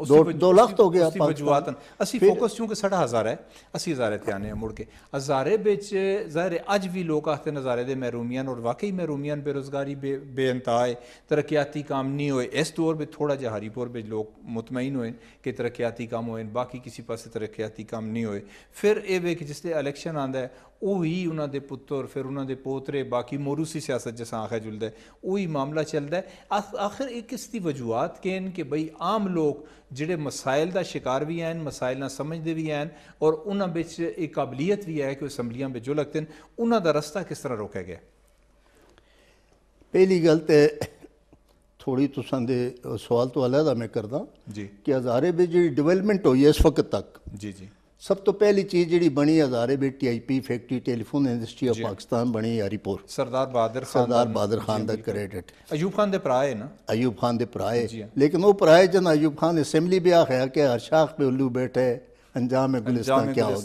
दो, दो तो हो गया वजूहतन फोकस चूंकि साढ़ा हज़ार है असि हज़ारे आने मुड़ के हज़ारे बिच ज़ाहिर अज भी लोग आखते हज़ारे दे मैरूमियन और वाकई मैरूमियन बेरोज़गारी बे बेअंताए तरक्याती काम नहीं होए इस दौर में थोड़ा जहा हरीपुर लोग मुतमिन होए कि तरक्याती काम होए बाकी किसी पास तरक्याती काम नहीं होए फिर यह वे इलेक्शन आंदा है ही उन्होंने पुत्र फिर उन्होंने पोतरे बाकी मोरूसी सियासत जैसा आखिर जुलद है उ मामला चलता है आखिर एक इसकी वजूहत के हैं कि बई आम लोग जोड़े मसाइल का शिकार भी हैं मसायल समझते भी हैं और उन्होंने एक काबिलियत भी है कि असम्बलियां जो लगते हैं उन्होंने रस्ता किस तरह रोकया गया पहली गल तो थोड़ी तुसा सवाल तो अलहदा मैं करदा जी कि हजारे बच्चे जी डिवेलपमेंट हुई है इस वक्त तक जी जी सब तो पहली चीज जी बनी हजारे B I P factory telephone industry of Pakistan बनी हरिपुर सरदार बहादुर सरदार बहादुर खान का क्रेडिट अयूब खान के भरा अयूब खान के भरा हाँ। लेकिन वह भरा जन अयूब खान असेंबली ब्याह है कि हर शाख पे उल्लू बैठे हाँ।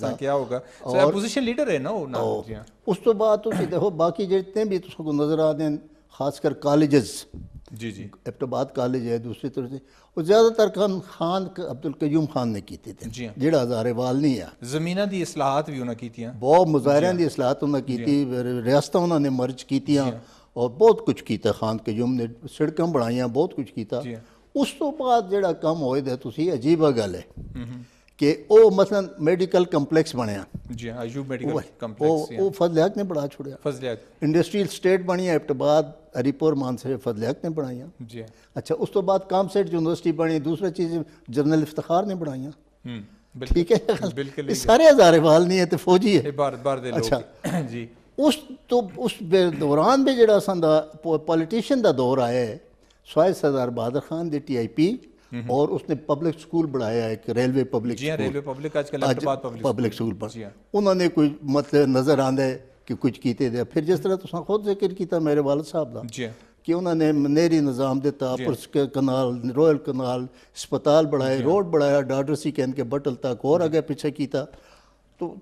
उस तो बाद तो देखो बाकी जितने भी तुमको नजर आ दें खासकर कॉलेज जी जी अब तो बात कर ली जाए दूसरी तरफ से और ज्यादातर काम खान अब्दुल कयूम खान ने किए थे हाँ। जेड़ा हजारेवाल नहीं आ जमीन की असलाहत भी उन्होंने की हाँ। बहुत मुजाहरिया की हाँ। असलाहत उन्होंने की रियासत उन्होंने मर्ज की और बहुत कुछ किया खान कयूम ने सड़क बनाई बहुत कुछ किया उस तो बाद जो काम हो अजीबा गल है हम्म, हम्म। कि वह मसलन मेडिकल कंपलैक्स बनया फजलैक ने बना छोड़या फजलियाक इंडस्ट्रियल स्टेट बनी है इब्तबाद हरिपुर मानसर फजलैक ने बनाइया हाँ। अच्छा उस तो बाद काम सेट यूनिवर्सिटी बनी दूसरा चीज जनरल इफ्तार ने बनाइया हम्म, ठीक है बिल्कुल सारे हजारे वाल नहीं है तो फौजी है अच्छा जी उस तो उस दौरान भी जरा असां पॉलिटिशियन दा दौर आया है सवाए सरदार बहादुर खान दी आई पी हम्म। और उसने पब्लिक स्कूल बढ़ाया एक रेलवे पब्लिक जी रेलवे पब्लिक आजकल आज पब्लिक स्कूल पर हाँ। उन्होंने कुछ मतलब नज़र आंदा कि कुछ किए दे फिर जिस तरह तुम खुद जिक्र किया मेरे वाल साहब का हाँ। कि उन्होंने नहरी निज़ाम दिता हाँ। पुरस्के कनाल रॉयल कनाल अस्पताल बढ़ाए रोड बढ़ाया डॉक्टर सी कैन के बटल तक और आगे पीछे किया तो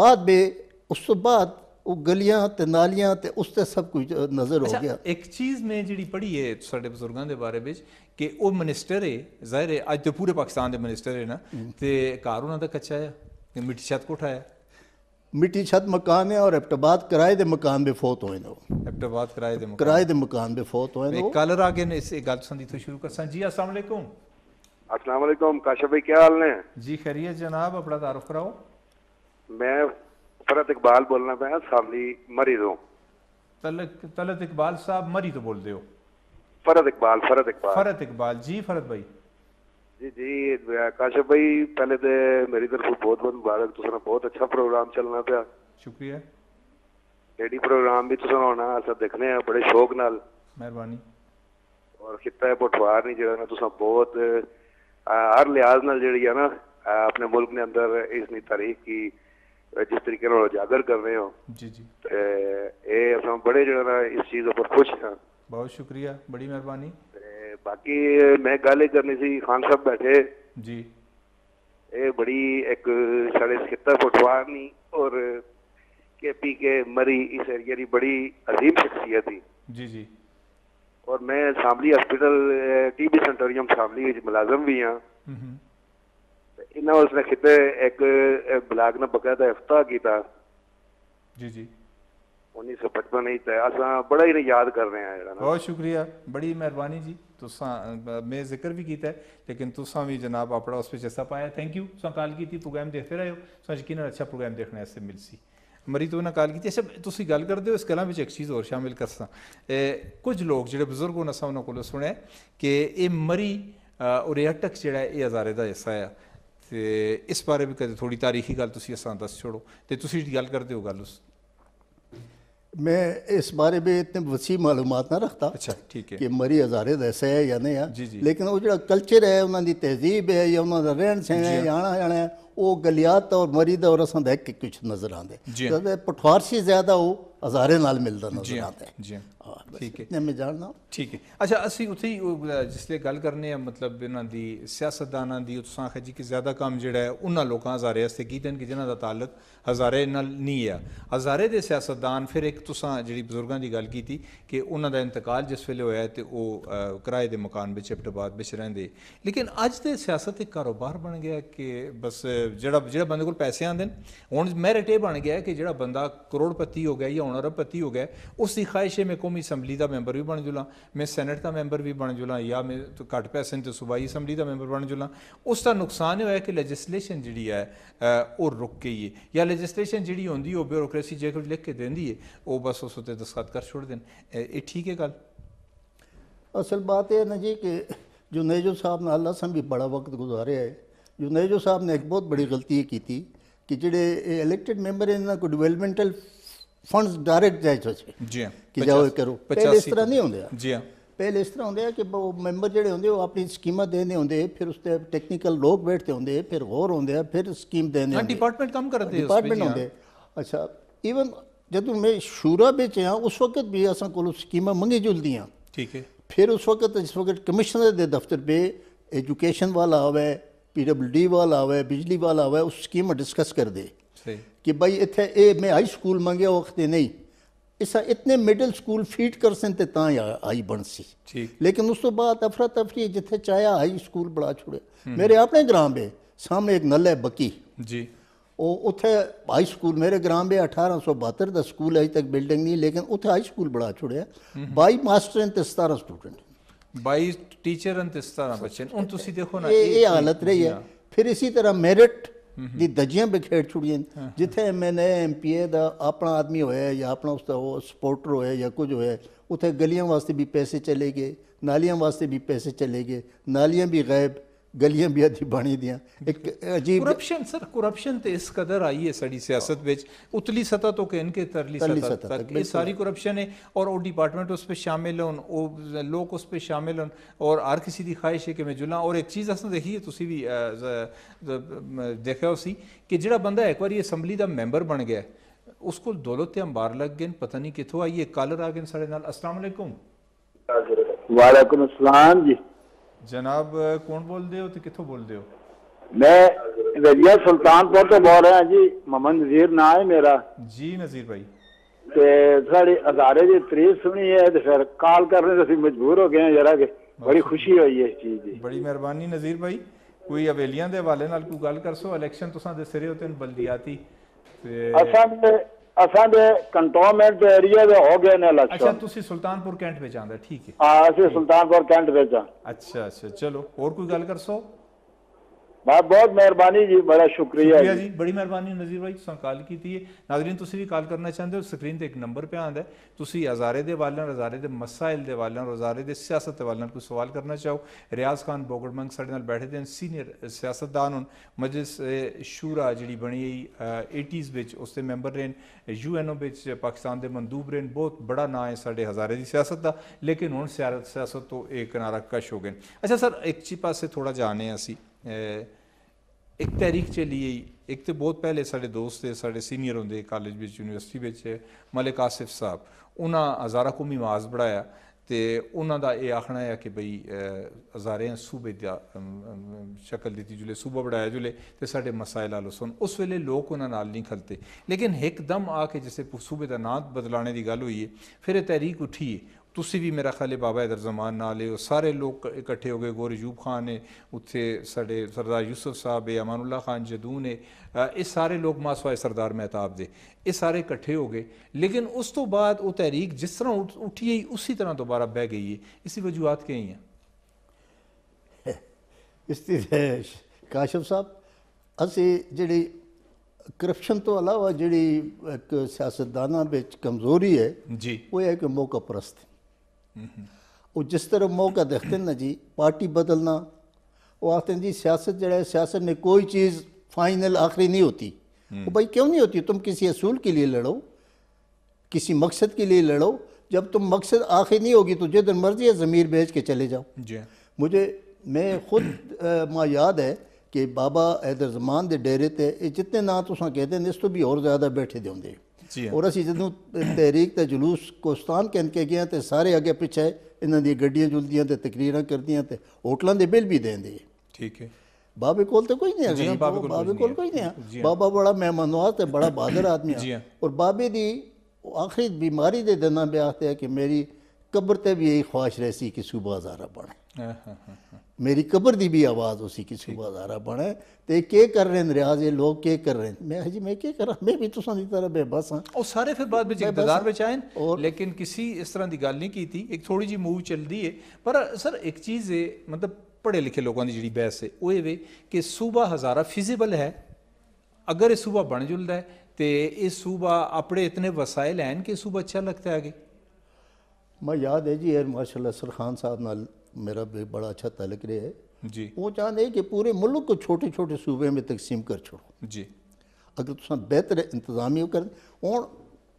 बाद में उस तो बाद वो गलियां ते नालियां ते उस ते सब कुछ नज़र अच्छा, हो गया एक चीज़ ਜਿਹੜੀ जी पढ़ी है साढ़े ਦੇ के बारे में कि वह मिनिस्टर है जाहिर है अज तो पूरे पाकिस्तान के मिनिस्टर है ना तो घर उन्होंने कच्चा है मिट्टी छत कोठा है मिट्टी छत मकान है और एबटाबाद किराए के मकान पे फोत हो एबटाबाद किराए के किराए के मकान पे फोत हो कॉलर आ गए इस गल तो शुरू कर सी जी अस्सलाम काशा भाई क्या हाल ने जी खैरियत जनाब अपना तारुफ कराओ मैं फरत इकबाल बोलना पाया सावली मरीज हूँ तलत तलत इकबाल साहब मरी तो बोल दो फरत इकबाल फरत इकबाल फरत इकबाल जी फरत भाई जी जी काशिफ भाई पहले तो मेरी तरफ बहुत बहुत मुबारक तुम बहुत अच्छा प्रोग्राम चलना पाया शुक्रिया रेडी प्रोग्राम भी तुम होना अस दिखने हैं बड़े शौक नाल मेहरबानी और खिता पठवार नहीं जरा तुम बहुत हर लिहाज नाल जी है ना अपने मुल्क ने अंदर इसकी तारीफ की जिस तरीके उजागर कर रहे हो बड़े जो इस चीज उपर खुश हाँ बहुत शुक्रिया बड़ी मेहरबानी बाकी मैं गल करनी थी खान साहब बैठे जी ए बड़ी एक सड़े पठवानी और के पी के मरी इस एरिया की बड़ी अजीब शख्सियत थी जी जी और मैं Shamli hospital TB sanatorium Shamli मुलाजम भी हाँ इन्हें उसने कितने एक ब्लाग ने बकायदा इफ्ताह किया जी जी उन्नीस सौ पचपन ही तय असा बड़ा ही याद कर रहे हैं बहुत शुक्रिया बड़ी मेहरबानी जी तुसा मैं जिक्र भी किया लेकिन तुसा भी जनाब अपना उस पर हिस्सा पाया थैंक यू तुसा कॉल की प्रोग्राम देखते रहे हो यकीन अच्छा प्रोग्राम देखने वास्ते मिलसी ਮਰੀ ਤੋਂ ਨਾਲ ਗੱਲ ਕੀਤੀ ਅੱਛਾ ਤੁਸੀਂ ਗੱਲ ਕਰਦੇ ਹੋ ਇਸ ਕਲਾ ਵਿੱਚ ਇੱਕ ਚੀਜ਼ ਹੋਰ ਸ਼ਾਮਿਲ ਕਰਸਾਂ ਕੁਝ ਲੋਕ ਜਿਹੜੇ ਬਜ਼ੁਰਗ ਉਹਨਾਂ ਸਾਹਮਣੇ ਕੋਲੋਂ ਸੁਣਿਆ ਕਿ ਇਹ ਮਰੀ ਔਰ ਅਟਕ ਜਿਹੜਾ ਇਹ ਹਜ਼ਾਰੇ ਦਾ ਹਿੱਸਾ ਆ तो इस बारे भी ਕਦੇ थोड़ी तारीखी गल ਤੁਸੀਂ ਅਸਾਂ ਦੱਸ ਛੋੜੋ ਤੇ ਤੁਸੀਂ गल ਕਰਦੇ ਹੋ ਗੱਲ ਉਸ मैं इस बारे में इतने वसी मालूम ना रखता अच्छा ठीक है कि मरी हजारे ऐसे है या नहीं है जी जी। लेकिन वो जो कल्चर है उन्होंने तहजीब है या उन्होंने रहन सहन है या आना जाना है वो गलियात और मरी का और असा देख के कुछ नजर आते पठवारसी ज्यादा वो हजारे नाल मिलता नजर आता है ठीक है अच्छा असं उ जिसल गल करने मतलब इन्होंने की तुम आखिया जी कि ज्यादा काम जोड़ा है हजारे वास्ते कि जिन्हों का तालक हजारे नहीं है हजारे के फिर एक तुसा जी बजुर्गों की गल की कि उन्होंने इंतकाल जिस वे होया तो किराए के मकान में चिप्टबाद रेंदे लेकिन अज के सियासत एक कारोबार बन गया कि बस जरा जो बंद को पैसे आते हैं मैरिट यह बन गया कि जोड़ा बंदा करोड़पति हो गया या हूँ अरबपति हो गया उसकी ख्वाहिश है मैं कौम कौमी असम्बली का मैंबर भी बन जुला मैं सैनट का मैंबर भी बन जुला या मैं तो घट पैसे तो सूबाई असम्बली का मैंबर बन जुला उसका नुकसान यह हो कि लैजिस्लेशन जी है वह रुक गई है या लैजिस्लेशन जी होंगी वह ब्यूरोक्रेसी जो कुछ लिख के देती बस उस उत्ते दस्खत कर छोड़ दे ठीक है गल असल बात यह ना जी कि जुनेजो साहब नाल असं भी बड़ा वक्त गुजारे है जुनेजो साहब ने एक बहुत बड़ी गलती की कि जोड़े इलेक्टेड मैंबर इन्होंने को डिवेलपमेंटल ਫੰਡਸ ਡਾਇਰੈਕਟ ਜਾਇਚੋ ਸੀ ਜੀ ਕਿ ਜਾਓ ਇਹ ਕਰੋ ਪਹਿਲੇ ਇਸ ਤਰ੍ਹਾਂ ਨਹੀਂ ਹੁੰਦਾ ਜੀ ਹਾਂ ਪਹਿਲੇ ਇਸ ਤਰ੍ਹਾਂ ਹੁੰਦਾ ਕਿ ਮੈਂਬਰ ਜਿਹੜੇ ਹੁੰਦੇ ਉਹ ਆਪਣੀ ਸਕੀਮਾਂ ਦੇਣੇ ਹੁੰਦੇ ਫਿਰ ਉਸ ਤੇ ਟੈਕਨੀਕਲ ਲੋਕ ਬੈਠਦੇ ਹੁੰਦੇ ਫਿਰ ਹੋਰ ਹੁੰਦੇ ਆ ਫਿਰ ਸਕੀਮ ਦੇਣੇ ਹਾਂ ਡਿਪਾਰਟਮੈਂਟ ਕੰਮ ਕਰਦੇ ਡਿਪਾਰਟਮੈਂਟ ਹੁੰਦੇ ਅੱਛਾ इवन ਜਦੋਂ ਮੈਂ ਸ਼ੂਰਾ ਵਿੱਚ ਆ ਉਸ ਵਕਤ ਵੀ ਅਸਾਂ ਕੋਲ ਸਕੀਮਾਂ ਮੰਗੀ ਜੁਲਦੀਆਂ ਠੀਕ ਹੈ ਫਿਰ ਉਸ ਵਕਤ ਜਿਸ ਵਕਤ ਕਮਿਸ਼ਨਰ ਦੇ ਦਫ਼ਤਰ 'ਤੇ ਐਜੂਕੇਸ਼ਨ ਵਾਲਾ ਆਵੇ पीडब्ल्यूडी वाला आवे बिजली वाला आवे उस स्कीम में डिस्कस कर दे कि भाई इतने ए में हाई स्कूल मंगे वक्त नहीं इस इतने मिडिल स्कूल फीट कर सकते आई बनसी लेकिन उस तो बाद अफरा तफरी जिते चाया हाई स्कूल बड़ा छोड़े हम्म। मेरे अपने ग्राम बे सामने एक नल है बकी जी उत्थे हाई स्कूल मेरे ग्राम बे अठारह सौ बहत्तर का स्कूल अभी तक बिल्डिंग नहीं लेकिन उत्थे हाई स्कूल बड़ा छोड़े हम्म। बई मास्टर सतारा स्टूडेंट बई टीचर बच्चे देखो हालत रही है हाँ। फिर इसी तरह मेरिट ਦੀ ਦਜੀਆਂ ਬਖੇੜ ਛੁੜੀਆਂ ਜਿੱਥੇ ਮੈਨੇ ਐਮਪੀਏ ਦਾ ਆਪਣਾ ਆਦਮੀ ਹੋਇਆ ਜਾਂ ਆਪਣਾ ਉਸ ਦਾ ਉਹ ਸਪੋਰਟਰ ਹੋਇਆ ਜਾਂ ਕੁਝ ਹੋਇਆ ਉੱਥੇ ਗਲੀਆਂ ਵਾਸਤੇ ਵੀ ਪੈਸੇ ਚਲੇ ਗਏ ਨਾਲੀਆਂ ਵਾਸਤੇ ਵੀ ਪੈਸੇ ਚਲੇ ਗਏ ਨਾਲੀਆਂ ਵੀ ਗਾਇਬ गलियां ਗਲੀਆਂ ਵੀ ਆਦੀ ਬਣੀ ਦੀਆਂ ਇੱਕ ਅਜੀਬ ਕਰਪਸ਼ਨ ਸਰ ਕਰਪਸ਼ਨ ਤੇ ਇਸ ਕਦਰ ਆਈ ਹੈ ਸਾਡੀ ਸਿਆਸਤ ਵਿੱਚ ਉਤਲੀ ਸਤਾ ਤੋਂ ਕਹਿਣ ਕੇ ਤਰਲੀ ਸਤਾ तक ये सारी करप्शन है और वो डिपार्टमेंट उस पर शामिल हो लोग उस पर शामिल हो और हर किसी की ख्वाहिश है कि मैं जुला और एक चीज़ अस देखिए तुम भी देखा उसी कि जोड़ा बंदा एक बार असंबली का मैंबर बन गया उसको दौलत अंबार लग गए पता नहीं कितों आइए कलर आ गए साढ़े नाल असलम वालेकुम असलम जी जनाब कौन बोल दे हो तो कितो बोल दे हो मैं रजिया सुल्तान पर तो बोल रहा हूँ जी ममन नजीर ना है मेरा जी नजीर भाई ते साड़ी अदारे जी त्रीस सुनी है तो फिर कॉल करने से मजबूर हो गए हैं जरा के बड़ी खुशी हुई है चीज की बड़ी मेहरबानी नजीर भाई कोई अवेलियां दे वाले नाल को गल कर सो इलेक्शन तो सा सिरे होते बल्दियाती असल ਦੇ कंटोनमेंट जो ਏਰੀਆ ਦੇ ਹੋ ਗਏ ਨੇ इलेक्शन ਅੱਛਾ ਤੁਸੀਂ ਸੁਲਤਾਨਪੁਰ ਕੈਂਟ ਵਿੱਚ ਆਂਦੇ ਠੀਕ ਹੈ ਹਾਂ ਅਸੀਂ ਸੁਲਤਾਨਪੁਰ ਕੈਂਟ ਵਿੱਚ ਆ ਅੱਛਾ ਅੱਛਾ ਚਲੋ ਹੋਰ ਕੋਈ ਗੱਲ ਕਰਸੋ बहुत मेहरबानी जी बड़ा शुक्रिया, जी बडी मेहरबानी नजीर भाई कॉल की थी नाजरीन तुम भी कॉल करना चाहते हो स्क्रीन पर एक नंबर पर आंदा है तुम अजारे के वाले सियासत वाले कोई सवाल करना चाहो रियाज खान बोगड़ बैठे दिन सीनियर सियासतदान हूँ शूरा जी बनी गई एटीज़ उसके मैंबर रहे यू एन ओ पाकिस्तान के मंदूब रहे बहुत बड़ा ना है साढ़े हजारे की सियासत का लेकिन हूँ सियासत तो एक किनारा कश हो गए अच्छा सर एक पास थोड़ा जाने असी एक तहरीक चली गई एक तो बहुत पहले साढ़े दोस्त साढ़े सीनियर होंगे कॉलेज बच्चे यूनिवर्सिटी बिच मलिक आसिफ साहब उन्हें हज़ारा कौमी माज बढ़ाया तो उन्होंने ये यह आखना है कि बई हज़ारें सूबे शक्ल दी जो सूबा बढ़ाया जिले तो साढ़े मसाइल आलो सुन उस वेले लोग उन्होंने नहीं खलते लेकिन एकदम आके जिस सूबे का ना बदलाने की गल हुई है फिर यह तहरीक उठी है तुम भी मेरा ख्याल बाबा इधर जमान ना ले सारे लोग इकट्ठे हो गए गोरजूब खान है उत्थे साढ़े सरदार यूसुफ साहब है अमानुल्ला खान जदू ने यह सारे लोग मासवाए सरदार मेहताब दे सारे इकट्ठे हो गए लेकिन उस तो बाद वो तहरीक जिस तरह उठ उठी है उसी तरह दोबारा बह गई है इसी वजूहत के ही हैं काशिफ साहब असि जी करप्शन तो अलावा जी सियासतदान कमजोरी है जी वो है कि मौका प्रस्त है जिस तरह मौका देखते ਦੇਖਦੇ ना जी पार्टी बदलना वो आते हैं जी सियासत जरा है सियासत में कोई चीज़ फाइनल आखिरी नहीं होती वो भाई क्यों नहीं होती तुम किसी असूल के लिए लड़ो किसी मकसद के लिए लड़ो जब तुम मकसद आखिर नहीं होगी तो जिधर मर्जी है ज़मीर भेज के चले जाओ मुझे मैं खुद माँ याद है कि बाबा हैदर जमान के डेरे थे जितने ना तो कहते हैं इस तो भी और ज़्यादा बैठे दे होंगे ਔਰ ਅਸੀਂ ਜਦੋਂ ਤਹਿਰੀਕ ਤੇ ਜਲੂਸ ਕੋਸਤਾਨ ਕਹਿਣ ਕੇ ਗਿਆ ਤੇ ਸਾਰੇ ਅੱਗੇ ਪਿੱਛੇ ਇਹਨਾਂ ਦੀ तो तकरीर कर दें तो होटलों के बिल भी दें दे ठीक है बाबे को तो कोई नहीं है हाँ, बाबे, को कोई नहीं है हाँ। बाबा बड़ा मेहमानवाज है बड़ा बहादुर आदमी है हाँ। और बाबे की आखिरी बीमारी के दिन भी आखते है कि मेरी कब्र ते भी यही ख्वाहिश रहे कि सूबा हजारा बने मेरी कब्र की भी आवाज़ उसी की सुबादारा बने ते के कर रहे हैं रियाज ये लोग के कर रहे हैं मैं जी मैं के कर रहा मैं भी तो सी तरह बेबस हाँ और सारे फिर बाद में इंतजार में आए और लेकिन किसी इस तरह की गल नहीं की थी एक थोड़ी जी मूव चलती है पर सर एक चीज़ है मतलब पढ़े लिखे लोगों की जी बहस है वो ये कि सूबा हज़ारा फिजिबल है अगर ये सूबा बन जुलता है तो ये सूबा अपने इतने वसायल हैं कि सूबा अच्छा लगता है आगे मैं याद है जी एयर मार्शल असर खान साहब न मेरा भी बड़ा अच्छा तलक रहे है जी वो चाहते हैं कि पूरे मुल्क को छोटे छोटे सूबे में तकसीम कर छोड़ो जी अगर तुम बेहतर इंतजामिया कर और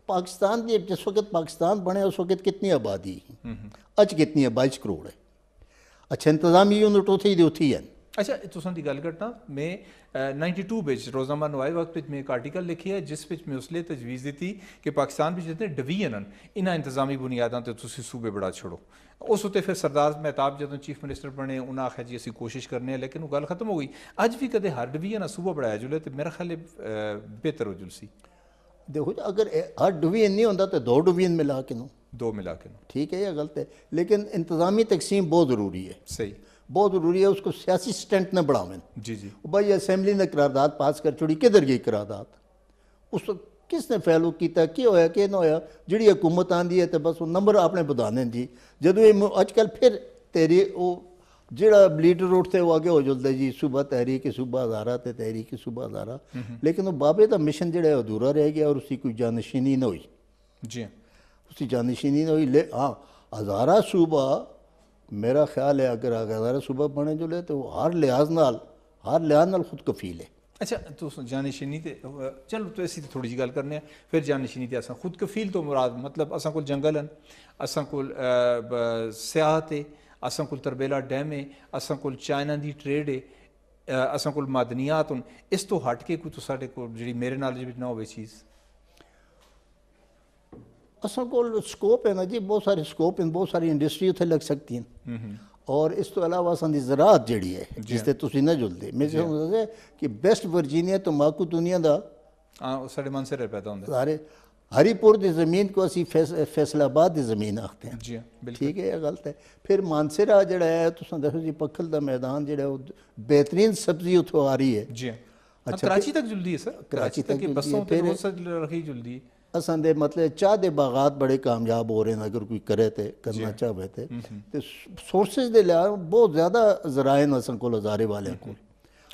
पाकिस्तान की जिस वक्त पाकिस्तान बने उस वक्त कितनी आबादी है अच हम्म, हम्म। कितनी है बाईस करोड़ है अच्छा इंतजामी यूनिट उथे ही उथी अच्छा तुसों तो की गल करता मैं नाइनटी टू बच्च रोज़ामा नवाए वक्त में एक आर्टिकल लिखी है जिस मैं उस तजवीज़ दी कि पाकिस्तान में जितने डिवीजन इन इंतजामी बुनियादा पर सूबे बड़ा छोड़ो उस उत्ते फिर सरदार मेहताब जो चीफ मिनिस्टर बने उन्होंने आख्या जी असं कोशिश करने लेकिन वो गल खत्म हो गई अज भी कदम हर डिवीजन सूबा बढ़ाया जुले तो मेरा ख्याल बेहतर हो जुलसी देखो जी अगर हर डिवीजन नहीं होता तो दो डिवीजन मिला के नो दो मिला के नो ठीक है या गलत है लेकिन इंतजामी तकसीम बहुत जरूरी है सही बहुत जरूरी है उसको सियासी ਸਟੈਂਟ ने बढ़ावे जी जी भाई असैम्बली ने ਕਰਾਰਦਾਦ पास कर ਛੋੜੀ किधर गई ਕਰਾਰਦਾਦ उस किसने फैलो किया कि होया कि ना होया जी हुकूमत आँदी है तो बस वो नंबर अपने बधाने जी जो अचक फिर तेरी वो जोड़ा लीडर उठते वो अगे हो जुलता जी सुबह तहरीक सुबह हज़ारा तो तहरीक सुबह हज़ारा लेकिन वो बाबे का मिशन जोड़ा अधूरा रह गया और उसकी कोई जानशीनी ना हुई जी उसकी जानशीनी ना हुई ले हाँ हज़ारा सूबा मेरा ख्याल है अगर अगरदारा सूबा बने जुले तो हर लिहाज न हर लिहाज न खुद कफील है अच्छा तो जानशीनी चलो तो ऐसी तो थोड़ी जी गल करने फिर जानशीनी तो असं खुद कफील तो मुराद मतलब असं को जंगल हैं असं को सियाहत है असं को तरबेला डैम है असं को चाइना की ट्रेड है असं को मादनियात हूँ इस तो हट के कुछ तो साढ़े को जी मेरे नॉलेज में ना हो चीज़ असल को स्कोप है ना जी बहुत सारे स्कोप हैं बहुत सारी इंडस्ट्री उत्तर लग सकती हैं और इस तो अलावा असांजी ज़रात जहिड़ी है जिसते तुम न जुलते मैं समझा कि बेस्ट वर्जीनिया तंबाकू दुनिया का हाँ, हरिपुर की ज़मीन को असं फैस फैसलाबाद की जमीन आखते हैं ठीक है यह गलत है फिर मानसेरा जरा है तुम दसो जी पखल का मैदान जो बेहतरीन सब्जी उतो आ रही है जी हाँ, अच्छा कराची तक जुलती है सर कराची तक बसों पे बहुत सारी रखी जुलती है असंद मतलब चाह के बागात बड़े कामयाब हो रहे हैं अगर कोई करे तो करना चाहे तो सोर्स के लिहाज बहुत ज्यादा जराए हैं असं को हजारे वाले हम्म, को हम्म।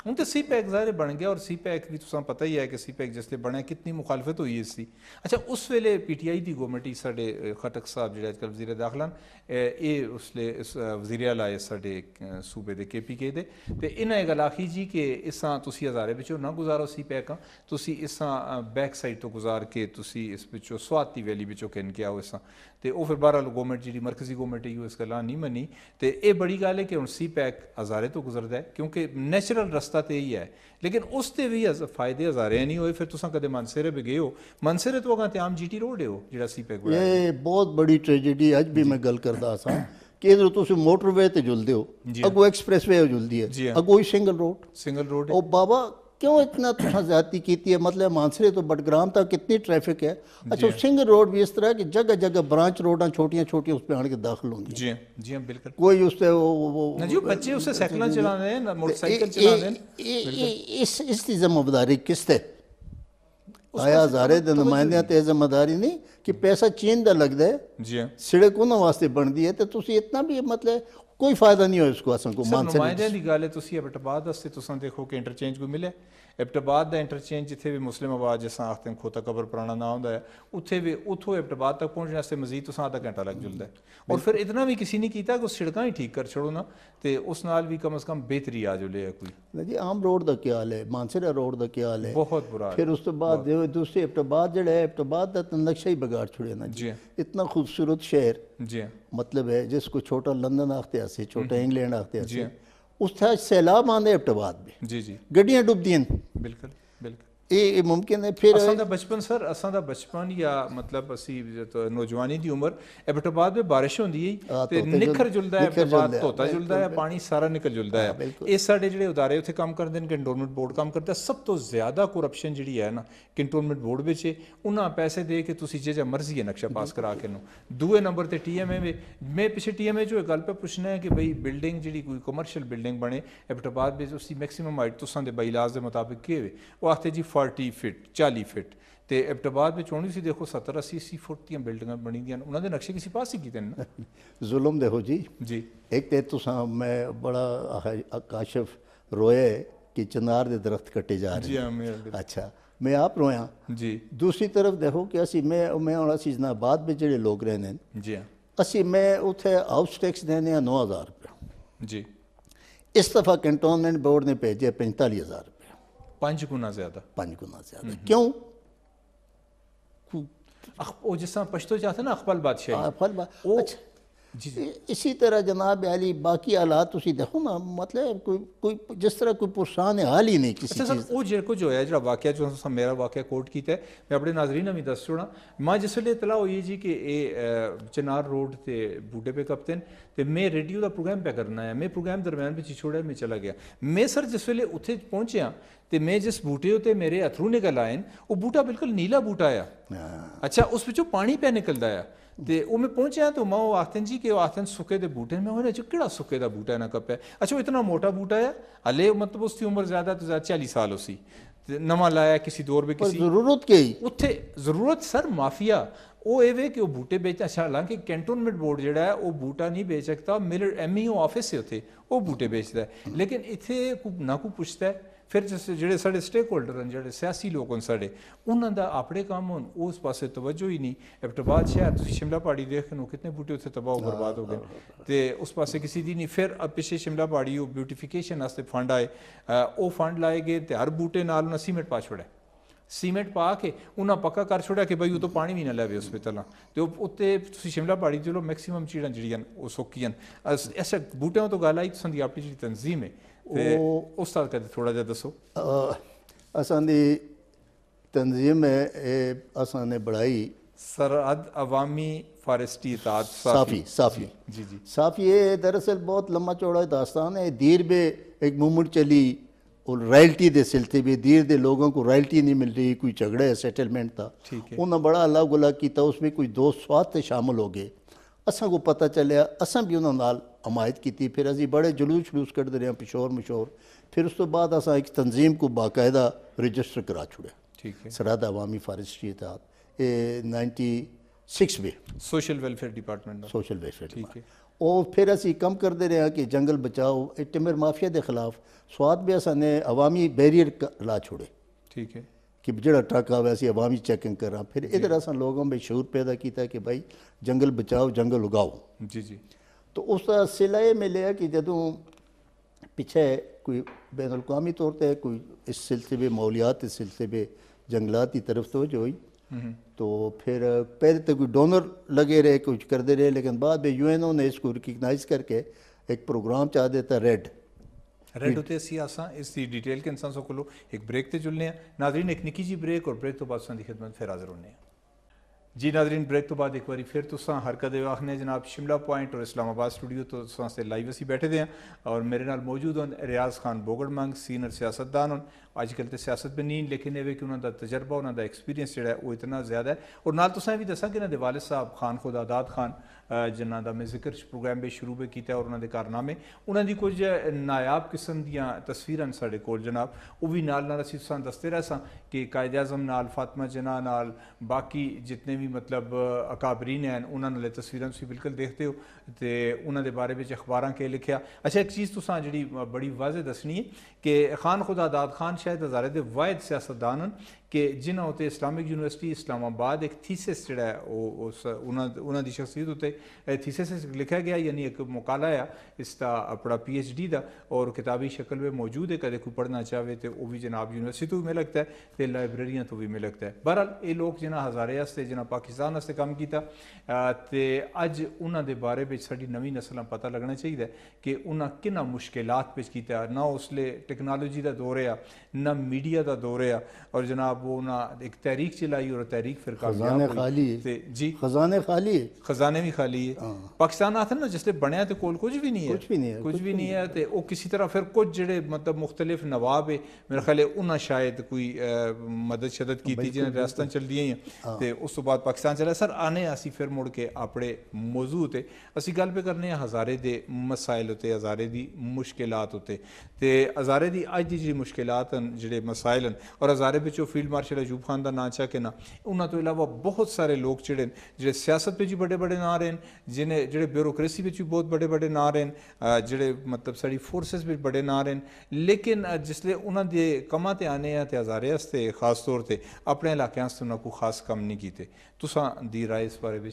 हूँ तो सी पैक जहर बन गया और सी पैक e भी तुम तो पता ही है कि सी पैक e जिसल बने कितनी मुखालफत हुई इसकी अच्छा उस वे पी टी आई की गोरमेंट ही साढ़े खटक साहब जो अच्छा वजीर दाखिला ए उस वजीर आला साढ़े सूबे के के पी के दे इन्हें गल आखी जी कि इस तुम हजारे बचो ना गुजारो सी पैक इस बैक साइड तो गुजार के तुम इस पिछो स्वाति वैली बचो कहन के आओ इस ਤੇ ਉਹ ਫਿਰ ਬਾਹਰਲ ਗਵਰਨਮੈਂਟ ਜਿਹੜੀ ਮਰਕਜ਼ੀ ਗਵਰਨਮੈਂਟ ਹੈ ਯੂਐਸ ਗੱਲਾਂ ਨਹੀਂ ਮੰਨੀ ਤੇ ਇਹ ਬੜੀ ਗੱਲ ਹੈ ਕਿ ਹੁਣ ਸੀਪੈਕ ਹਜ਼ਾਰੇ ਤੋਂ ਗੁਜ਼ਰਦਾ ਹੈ ਕਿਉਂਕਿ ਨੈਚੁਰਲ ਰਸਤਾ ਤੇ ਹੀ ਹੈ ਲੇਕਿਨ ਉਸ ਤੇ ਵੀ ਫਾਇਦੇ ਹਜ਼ਾਰੇ ਨਹੀਂ ਹੋਏ ਫਿਰ ਤੁਸੀਂ ਕਦੇ ਮਨਸਰੇ ਵੀ ਗਏ ਹੋ ਮਨਸਰੇ ਤੋਂ ਅਗਾਂ ਤੇ ਆਮ ਜੀਟੀ ਰੋਡ ਹੈ ਉਹ ਜਿਹੜਾ ਸੀਪੈਕ ਬਣਾਇਆ ਇਹ ਬਹੁਤ ਬੜੀ ਟ੍ਰੈਜੇਡੀ ਅੱਜ ਵੀ ਮੈਂ ਗੱਲ ਕਰਦਾ ਸਾਂ ਕਿ ਇਧਰ ਤੁਸੀਂ ਮੋਟਰਵੇ ਤੇ ਜੁਲਦੇ ਹੋ ਅਗੋ ਐਕਸਪ੍ਰੈਸਵੇ ਹੋ ਜੁਲਦੀ ਹੈ ਅਗੋ ਹੀ ਸਿੰਗਲ ਰੋਡ ਸਿੰਗਲ ਰੋਡ ਉਹ ਬਾਬਾ क्यों इतना तुसा ज्यादा की थी है मतलब मानसरे तो बटग्राम तक कितनी ट्रैफिक है अच्छा सिंह रोड भी इस तरह की जगह जगह ब्रांच रोड छोटियाँ छोटियाँ उस पर आने के दाखिल होंगे जी जी हाँ बिल्कुल कोई उससे वो, वो बच्चे उससे साइकिल चला रहे हैं मोटरसाइकिल इसकी जिम्मेदारी किस है आया हजारे दिन ਨੁਮਾਇੰਦਿਆਂ तो जिम्मेदारी नहीं कि पैसा चीन का लगता है सिड़क उन्होंने वास्ते बनती है तो ਤੇ ਤੁਸੀਂ ਇਤਨਾ ਵੀ ਕੋਈ ਫਾਇਦਾ ਨਹੀਂ ਹੋਇਆ ਇਸ ਕੋ ਅਸਾਂ ਕੋ ਮਾਨਸੇ ਨਹੀਂ ਦੀ ਗੱਲ ਹੈ ਤੁਸੀਂ ਅਬਟਾਬਾਦ ਅਸਤੇ ਤੁਸੀਂ ਦੇਖੋ ਕਿ ਇੰਟਰਚੇਂਜ ਕੋ ਮਿਲੇ इबटाबाद का इंटरचेंज जिथे भी मुस्लिम आबाद जिस आखते हैं खोता कबर पुराना ना होंगे उत्थे भी उतो इबटाबाद तक पहुँचने मजीद तो सधा घंटा लग जुल और फिर इतना भी किसी ने किया कि सड़क ही ठीक कर छोड़ो ना तो उस भी कम अज कम बेहतरी आ जुले है कोई जी आम रोड का क्या हाल है मानसरा रोड का क्या हाल है बहुत बुरा फिर उस दूसरे इबटाबाद जो है इबटाबाद का नक्शा ही बिगाड़ छुड़े ना जी इतना खूबसूरत शहर जी मतलब है जिसको छोटा लंदन आखते छोटा इंग्लैंड आखते उस सैलाब आंदे अबटबाद में जी जी गड्डियाँ डूबती बिल्कुल बिल्कुल ਇਹ ਮੁਮਕਿਨ ਹੈ ਫਿਰ ਅਸਾਂ ਦਾ ਬਚਪਨ ਸਰ ਅਸਾਂ ਦਾ ਬਚਪਨ ਜਾਂ ਮਤਲਬ ਅਸੀਂ ਨੌਜਵਾਨੀ ਦੀ ਉਮਰ ਐਬਟੋਬਾਦ ਵਿੱਚ بارش ਹੁੰਦੀ ਹੈ ਤੇ ਨਿਖਰ ਜੁਲਦਾ ਹੈ ਐਬਟੋਬਾਦ ਧੋਤਾ ਜੁਲਦਾ ਹੈ ਪਾਣੀ ਸਾਰਾ ਨਿਕਲ ਜੁਲਦਾ ਹੈ ਇਹ ਸਾਡੇ ਜਿਹੜੇ ਉਦਾਰੇ ਉੱਥੇ ਕੰਮ ਕਰਦੇ ਨੇ ਕੰਟੋਨਮੈਂਟ ਬੋਰਡ ਕੰਮ ਕਰਦਾ ਸਭ ਤੋਂ ਜ਼ਿਆਦਾ ਕਰਪਸ਼ਨ ਜਿਹੜੀ ਹੈ ਨਾ ਕੰਟੋਨਮੈਂਟ ਬੋਰਡ ਵਿੱਚ ਉਹਨਾਂ ਪੈਸੇ ਦੇ ਕੇ ਤੁਸੀਂ ਜੇ ਮਰਜ਼ੀ ਹੈ ਨਕਸ਼ਾ ਪਾਸ ਕਰਾ ਕੇ ਨੂੰ ਦੂਏ ਨੰਬਰ ਤੇ ਟੀਐਮਏ ਵਿੱਚ ਮੈਂ ਪਿਛੇ ਟੀਐਮਏ ਜੋ ਗੱਲ ਪੇ ਪੁੱਛਣਾ ਹੈ ਕਿ ਭਈ ਬਿਲਡਿੰਗ ਜਿਹੜੀ ਕੋਈ ਕਮਰਸ਼ੀਅਲ ਬਿਲਡਿੰਗ ਬਣੇ ਐਬਟੋਬਾਦ ਵਿੱਚ ਉਸਦੀ ਮੈਕਸਿਮਮ ਹਾਈਟ ਤੁਸਾਂ ਦੇ ਬਾਈਲਾਜ਼ ਦੇ ਮੁਤਾਬਿਕ ਕੀ ਹੋਵੇ ਉਹ ਆਖਤੇ ਜੀ फोर्टी फिट चाली फिट तो एबटाबाद में होनी सी देखो सत्तर अस्सी अस्सी फुट दिल्डिंग बनी दी उन्होंने नक्शे किसी पास ही किए जुलम देखो जी जी एक तो मैं बड़ा आकाशफ रोए कि चनार के दरख्त कटे जा रहे हैं हाँ, अच्छा मैं आप रोया जी दूसरी तरफ देखो कि असी मैं मैं हूँ असी जनाबाद में जो लोग रहने जी हाँ मैं उतने हाउस टैक्स देने नौ हज़ार रुपया जी इस दफा कंटोनमेंट बोर्ड ने भेजे पैंताली हज़ार रुपया पांच गुना ज्यादा पांच गुना ज्यादा क्यों वो जिस तरह पश्तो चाहते ना अकबल बादशाह अकबल बादशाह अच्छा इसी तरह जनाब अली बाकी आलात उसी देखो ना मतलब कोई कोई जिस तरह कोई पुरसान है हाल ही नहीं किसी अच्छा सर वो जेड़ को जो है जरा वाकया जो सा मेरा वाकया कोर्ट की है मैं अपने नाजरीन भी दस छोड़ा मां जिस वे इतला हुई जी कि ए चनार रोड से बूढ़े पे कपते हैं तो मैं रेडियो का प्रोग्राम पे करना है मैं प्रोग्राम दरम्यान विच छोड़ा मैं चला गया मैं सर जिस वे उत्थे पहुंचया ਤੇ ਮੈਂ ਜਿਸ ਬੂਟੇ ਉਤੇ ਮੇਰੇ ਅਥਰੂ ਨਿਕਲ ਆਇਨ ਉਹ ਬੂਟਾ ਬਿਲਕੁਲ ਨੀਲਾ ਬੂਟਾ ਆ ਅੱਛਾ ਉਸ ਵਿੱਚੋਂ ਪਾਣੀ ਪਿਆ ਨਿਕਲਦਾ ਆ ਤੇ ਉਹ ਮੈਂ ਪਹੁੰਚਿਆ ਤਾਂ ਮੈਂ ਉਹ ਆਖਤਨ ਜੀ ਕਿ ਉਹ ਆਖਤਨ ਸੁੱਕੇ ਦੇ ਬੂਟੇ ਮੈਂ ਉਹਨੇ ਚ ਕਿਹੜਾ ਸੁੱਕੇ ਦਾ ਬੂਟਾ ਨਾ ਕੱਪਿਆ ਅੱਛਾ ਉਹ ਇਤਨਾ ਮੋਟਾ ਬੂਟਾ ਆ ਹਲੇ ਮਤਲਬ ਉਸ ਦੀ ਉਮਰ ਜ਼ਿਆਦਾ ਤੋਂ ਜ਼ਿਆਦਾ 40 साल ਉਸੀ ਨਵਾਂ ਲਾਇਆ ਕਿਸੇ ਦੌਰ ਵਿੱਚ ਕਿਸੇ ਜ਼ਰੂਰਤ ਕੀ ਉੱਥੇ ਜ਼ਰੂਰਤ ਸਰ ਮਾਫੀਆ ਉਹ ਇਹ ਵੇ ਕਿ ਉਹ ਬੂਟੇ ਵੇਚ ਅੱਛਾ ਹਾਲਾਂਕਿ ਕੈਂਟੋਨਮੈਂਟ ਬੋਰਡ ਜਿਹੜਾ ਹੈ ਉਹ ਬੂਟਾ ਨਹੀਂ ਵੇਚ ਸਕਦਾ ਮਿਲਰ ਐਮਈਓ ਆਫਿਸ ਹੈ ਉੱਥੇ ਉਹ ਬੂਟੇ ਵੇਚਦਾ ਹੈ ਲੇਕਿਨ ਇੱਥੇ ਨਾ ਕੋ ਪੁੱਛਦਾ ਹੈ फिर जो साक होल्डर हैं जो सियासी लोग हैं साढ़े उन्होंने अपने काम हो उस पास तवज्जो ही नहीं इफ्टबाद शहर तुम शिमला पहाड़ी देख लो कितने बूटे उत्तर तबाह बर्बाद हो गए तो उस पास किसी की नहीं फिर पिछले शिमला पहाड़ी वो ब्यूटिफिकेशन फंड आए वो फंड लाए गए तो हर बूटे नाल उन्हें सीमेंट पा छोड़े सीमेंट पा के उन्हें पक्का कर छोड़ा कि भाई उतो पानी भी ना लवे उस पहला तो उत्ते शिमला पहाड़ी चलो मैक्सीम चीड़ा जो सौकियां अस ऐसा बूटों तो गल आई तुम अपनी जी तंजीम है ਤੇ ਉਸताद कहते थोड़ा ਜਿਹਾ दसो असांजी तंज़ीम है असाने बढ़ाई सरहद अवामी फारस्टी साफ़ी साफ़ी जी जी साफ़ी ये दरअसल बहुत लम्बा चौड़ा दास्तान है धीर में एक मूवमेंट चली और रॉयल्टी दे सिलसिले भी धीरे धीरे लोगों को रॉयल्टी नहीं मिल रही कोई झगड़ा है सेटलमेंट था उन्हें बड़ा अलग अलग किया उसमें कोई दोस्त स्वाद शामिल हो गए असा को पता चलिया असा भी उन्होंने हमायत की फिर अभी बड़े जुलूस जलूस कटते रहे पिछोर मशोर फिर उस तो बाद असा एक तंजीम को बाकायदा रजिस्टर करा छुड़े सराद अवामी फारेस्ट्री तहत ninety six social welfare department और फिर असं कम करते रहे कि जंगल बचाओ टिमर माफिया के खिलाफ स्वाद भी असा ने अवामी बैरियर ला छोड़े ठीक है कि जोड़ा ट्रक आवे अभी अवामी चैकिंग करा फिर इधर असा लोगों में शूर पैदा किया कि भाई जंगल बचाओ जंगल उगाओ जी जी ਤੋ ਉਸ ਸਿਲਏ ਮਿਲਿਆ ਕਿ ਜਦੋਂ ਪਿੱਛੇ ਕੋਈ तौर पर कोई इस सिलसिले में मौलियात इस सिलसिले में जंगलात की तरफ तो जो हुई हम्म। तो फिर पहले तो कोई डोनर लगे रहे कुछ करते रहे लेकिन बाद में यूएनओ ने इसको रिकगनाइज करके एक प्रोग्राम चाह देता रेड रेड होते इसकी डिटेल के इंसान को एक ब्रेक तो जुलने नाजरीन एक निकी जी ब्रेक और ब्रेक तो बाद खिदमत फिर हाजिर होने जी नाजरीन ब्रेक तो बाद एक बार फिर तुसा हरकत वाख आखने जनाब शिमला पॉइंट और इस्लामाबाद स्टूडियो तो लाइव असी बैठे दे और मेरे नाल मौजूद हैं रियाज खान बोगड़ मंग सीनियर सियासतदान अजकल तो सियासत भी नहीं लेकिन ये कि उन्होंने तजर्बा उन्हों का एक्सपीरियंस जो है वो इतना ज्यादा है और ना तो भी दसा कि इन्होंने वालद साहब खान खुद आदाद खान जिन्हों का मैं जिक्र प्रोग्राम भी शुरू भी किया और उन्होंने कारनामे उन्होंने कुछ नायाब किस्म दस्वीर साढ़े को जनाब वो भी नाल नाल असं सन दसते रहे सायद अजम नाल फातमा जिना नाल बाकी जितने भी मतलब अकाबरीन हैं उन्होंने तस्वीर बिल्कुल देखते हो तो उन्होंने बारे में अखबारों के लिखा अच्छा एक चीज़ तो सी बड़ी वाजे दसनी है कि खान खुदा दाद Khan șahit azare de vaid siyasa danın कि जिन्हों उ इस्लामिक यूनिवर्सिटी इस्लामाबाद एक थीसिस जोड़ा है उन्होंने शख्सियत उत्ते थीसिस लिखा गया यानी एक मुकाल आ इसका अपना पी एच डी का और किताबी शक्ल में मौजूद है कदम कोई पढ़ना चाहे तो वह भी जनाब यूनिवर्सिटी तो भी मिल लगता है तो लाइब्रेरिया तो भी मिल लगता है बहरहाल ये लोग जिन्हें हजारे जिन्हें पाकिस्तान कम किया तो अज उन्होंने बारे में सभी नवी नस्ल पता लगना चाहिए कि उन्हें कि पेश मुश्किलों ना उस टेक्नोलॉजी का दौर आ ना मीडिया का दौर आ और जनाब वो ना एक तहरीक चलाई और तहरीक फिर खजाने खाली जी खजाने खाली है खजाने भी खाली है पाकिस्तान आते ना जिसने बने तो कोल कुछ भी नहीं है कुछ भी नहीं है कुछ भी नहीं है तो वह किसी तरह फिर कुछ जड़े मतलब मुख्तलिफ नवाब है मेरा ख्याल उन्होंने शायद कोई मदद शदत की जिन्हें रियासत चल दी हैं तो उस तो बाद पाकिस्तान चला सर आने असी फिर मुड़ के अपने मौजू से असी गल पे करने हजारे के मसाइल उत्ते हजारे की मुश्किल उत्ते हजारे की अज की जी मुश्किल जो मसाइल और हजारे बच्चों field field marshal Ayub Khan का नाँ चाहना उन्होंने तो इलावा बहुत सारे लोग जोड़े जो सियासत में भी बड़े बड़े ना रहे जिन्हें जो ब्यूरोक्रेसी में भी बहुत बड़े बड़े ना रहे जो मतलब सारी फोर्सिस भी बड़े ना रहे लेकिन जिसले उन्होंने कमां से आने हैं तो हजारे खास तौर पर अपने इलाक उन्होंने को खास कम नहीं किए ती राय इस बारे में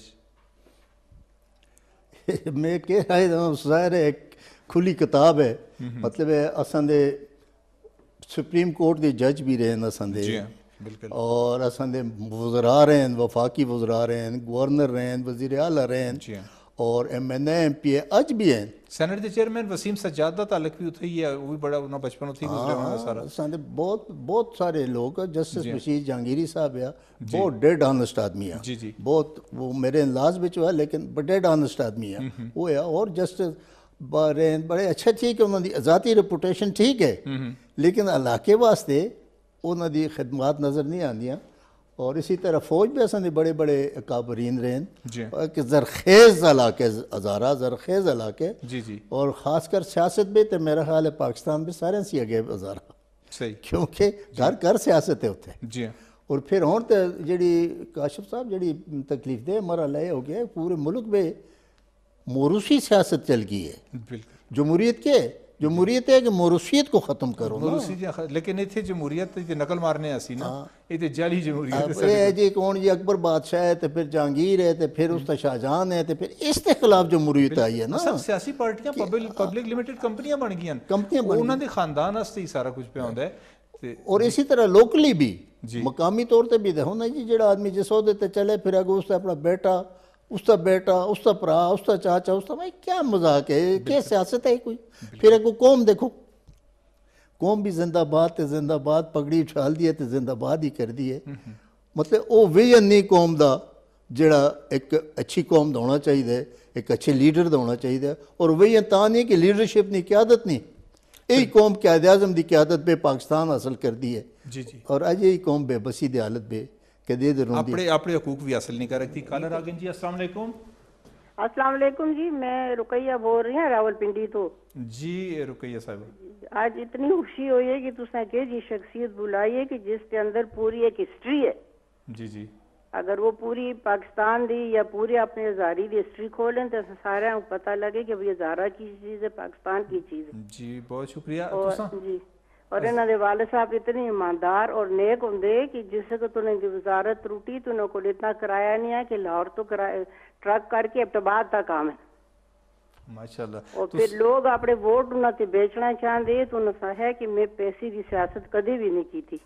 में जाहिर है एक खुली किताब है मतलब असंदे सुप्रीम कोर्ट के जज भी रहे असंदे और असंदे वजरा रहे हैं वफाकी वजरा रहे हैं गवर्नर रहे हैं वजीर अला रहे हैं हाँ। और M N M P A अज भी हैं सैनट के चेयरमैन वसीम सज्जादा तालक भी उतर ही है वो भी बड़ा उन्होंने बचपन उतर सारा हाँ, बहुत बहुत सारे लोग जस्टिस हाँ। बशीर जहांगीरी साहब है बहुत डेड ऑनेस्ट आदमी है बहुत वो मेरे इलाज में हुआ लेकिन डेड ऑनस्ट आदमी है हम्म, हम्म। वो है और जस्टिस बड़े अच्छे ठीक है उन्होंने आजादी रिपोटेशन ठीक है लेकिन इलाके वास्ते ਉਹਨਾਂ खिदमात नज़र नहीं ਨਹੀਂ और इसी तरह फौज भी ਵੀ बड़े बड़े ਬੜੇ रहे ਕਾਬਰੀਨ ਰਹੇ ਜੀ जरखेज़ इलाके ਇਲਾਕੇ जी जी और खासकर सियासत भी तो मेरा ख्याल है पाकिस्तान भी सारे से अगे हजारा सही क्योंकि घर घर सियासत है उत्थे जी और फिर हूँ तो जी काशिफ साहब जी तकलीफ दे मरा लय हो गया पूरे मुल्क में मोरूसी सियासत चल गई है बिल्कुल जमहूरीत के जमहूरीत है कि मरूसीत को खत्म करो लेकिन इतने जमहूरीत नकल मारने हाँ। कौन जी अकबर बादशाह है फिर जहांगीर है फिर उसका हम्म। शाहजहान है फिर इसके खिलाफ जमहूरीत आई है ना सियासी पार्टियां पब्लिक लिमिटेड कंपनियां बन गई कंपनियां उन्होंने खानदान ही सारा कुछ पे आ और इसी तरह लोकली भी मकामी तौर पर भी देखो ना जी जो आदमी जिस चले फिर अगर उसका अपना बेटा उसका बेटा उसका भरा उसका चाचा उसका भाई क्या मजाक है क्या सियासत है कोई फिर एक कौम देखो कौम भी जिंदाबाद तो जिंदाबाद पगड़ी उछाल दी है तो जिंदाबाद ही कर दी है हम्म, हम्म। मतलब वह विजन नहीं कौम का जोड़ा एक अच्छी कौम का होना चाहिए एक अच्छे लीडर का होना चाहिए और विजन ता नहीं कि लीडरशिप नहीं क्यादत नहीं यही कौम क्याद आजम की क्यादत पे पाकिस्तान हासिल करती है जी जी और अज यही कौम बेबसी की हालत पे अपने જ આપણે આપણે હકૂક વી હાસિલ નહીં કરી હતી કાલર આગન જી जी मैं रुकैया बोल रही हूँ रावलपिंडी तो जी रुकैया साहब आज इतनी खुशी हुई है कि तुसने के जी शख्सियत बुलाई है कि जिसके अंदर पूरी एक हिस्ट्री है जी जी अगर वो पूरी पाकिस्तान दी या पूरे अपने हजारी की हिस्ट्री खोलें तो सारे पता लगे कि हजारा की चीज़ है पाकिस्तान की चीज़ है जी बहुत शुक्रिया और, जी और इन्होंने ਦੇ साहब इतने ईमानदार और नेक होंगे ਹੁੰਦੇ जिस तुने वजारत त्रुटी तुने तो को इतना ਕੋ नहीं है ਨਹੀਂ लाहौर तो ਲਾਹੌਰ ट्रक करके इब्तबाद तो का काम है माशाल्लाह और तो फिर लोग अपने वोट बेचना चाहते मैं पैसे भी नहीं की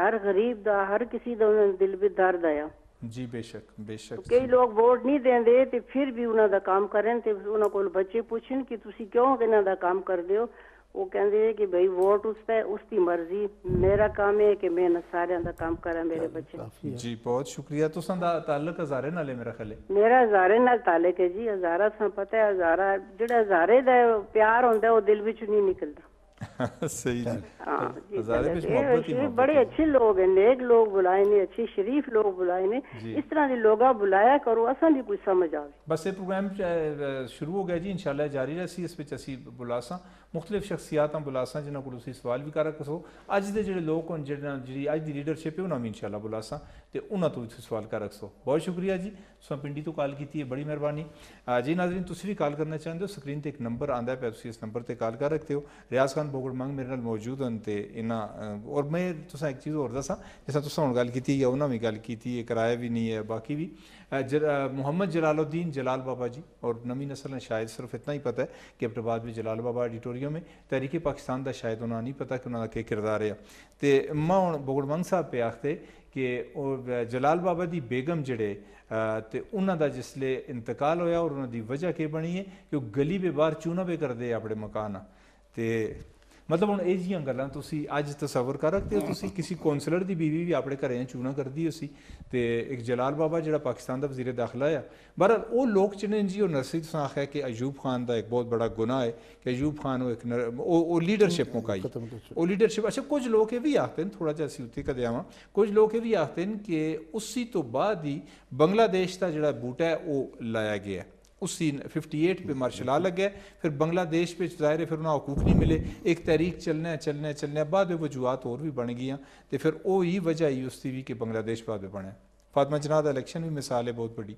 हर गरीब किसी भी दर्द जी बेशक बेशक तो कई लोग वोट नहीं दें दे, ते फिर भी उन्होंने काम करें ते उन्होंने को बच्चे पूछन कि तुसी क्यों इन्हों का काम कर दे वो कहते हैं कि भाई वोट उस पे उसकी मर्जी मेरा काम है कि मैं सारे का काम करा मेरे बच्चे जी बहुत शुक्रिया तो ताल्लुक हजारे नाले मेरा खले मेरा हजारे नाल ताल्लुक है जी हजारा पता है हजारा जोड़ा हजारे का प्यार होंगे वो दिल बच्च नहीं निकलता सही जी हाँ, बड़े अच्छे लोग हैं नेक लोग बुलाए ने अच्छे शरीफ लोग बुलाए ने इस तरह के लोग बुलाया करो असा भी कुछ समझ आवे बस ये प्रोग्राम शुरू हो गया जी इंशाल्लाह जारी रहसी इस ਵਿੱਚ ਅਸੀਂ बुलासा मुख्तलिफ शख्सियात बुलासा जिन्होंने ਕੋਲ ਤੁਸੀਂ ਸਵਾਲ ਵੀ ਕਰ ਸਕੋ के जो लोग हैं जी अज की लीडरशिप है उन्होंने भी ਉਹਨਾਂ बुलासा तो उन्होंने भी सवाल कर रख सको बहुत शुक्रिया जी तुम पिंडी तो कॉल की है बड़ी मेहरबानी जी नाजरीन तुम भी कॉल करना चाहते हो स्क्रीन पर एक नंबर आता है पाया इस नंबर पर कॉल कर रखते हो रियाज खान बोगड़ मंग मेरे मौजूद हैं तो इन्ना और मैं तुम एक चीज़ होर दसा जिस तुम हम गल की है उन्होंने भी गल की है किराया भी नहीं है बाकी भी जर मुहम्मद जलालुद्दीन जलाल बाबा जी और नवी नसल ने शायद सिर्फ इतना ही पता है कि अब्दाबाद में जलाल बाबा आडिटोरीयम है तहरीके पाकिस्तान का शायद उन्होंने नहीं पता कि उन्होंने क्या किरदार है तो मैं हूँ बोगड़ मंग साहब पे आखते ਕਿ ਉਹ ਜਲਾਲ ਬਾਬਾ ਦੀ ਬੇਗਮ ਜਿਹੜੇ ਤੇ ਉਹਨਾਂ ਦਾ ਜਿਸਲੇ ਇੰਤਕਾਲ ਹੋਇਆ ਔਰ ਉਹਨਾਂ ਦੀ ਵਜ੍ਹਾ ਕੀ ਬਣੀ ਹੈ ਕਿ ਉਹ ਗਲੀ ਦੇ ਬਾਹਰ ਚੂਨਾਵੇ ਕਰਦੇ ਆਪਣੇ ਮਕਾਨ ਤੇ ਮਤਲਬ ਹੁਣ ਇਹ ਜੀਆਂ ਗੱਲਾਂ ਤੁਸੀਂ ਅੱਜ ਤਸਵਰ ਕਰ ਰੱਖਦੇ ਹੋ ਤੁਸੀਂ ਕਿਸੇ ਕਾਉਂਸਲਰ ਦੀ ਬੀਵੀ ਵੀ ਆਪਣੇ ਘਰੇ ਚੂਨਾ ਕਰਦੀ ਹੋ ਸੀ ਤੇ ਇੱਕ ਜਲਾਲ ਬਾਬਾ ਜਿਹੜਾ ਪਾਕਿਸਤਾਨ ਦਾ ਵਜ਼ੀਰ ਦਾਖਲਾ ਆ ਬਹਰ ਉਹ ਲੋਕ ਜਿਹਨੇ ਜੀ ਉਹ ਨਰਸੀ ਤੁਸੀਂ ਆਖਿਆ ਕਿ ਅਯੂਬ ਖਾਨ ਦਾ ਇੱਕ ਬਹੁਤ ਬੜਾ ਗੁਨਾਹ ਹੈ ਕਿ ਅਯੂਬ ਖਾਨ ਉਹ ਇੱਕ ਉਹ ਲੀਡਰਸ਼ਿਪ ਮੁਕਾਈ ਉਹ ਲੀਡरशिप अच्छा कुछ लोग ये भी आखते हैं थोड़ा जहा स्यूती का दयावा कुछ लोग ये भी आखते हैं कि उसी तो बाद ही बांग्लादेश का जोड़ा बूटा है वह लाया गया है उसी 58 पे मार्शल आ लग गया फिर बांग्लादेश पे ज़ाहिर फिर उन्हें हकूक नहीं मिले एक तहरीक चलने चलने चलने बाद वजूहत और भी बन गई तो फिर वो ही वजह ही उसकी भी कि बांग्लादेश बाद बने फातमा जना इलेक्शन भी मिसाल है बहुत बड़ी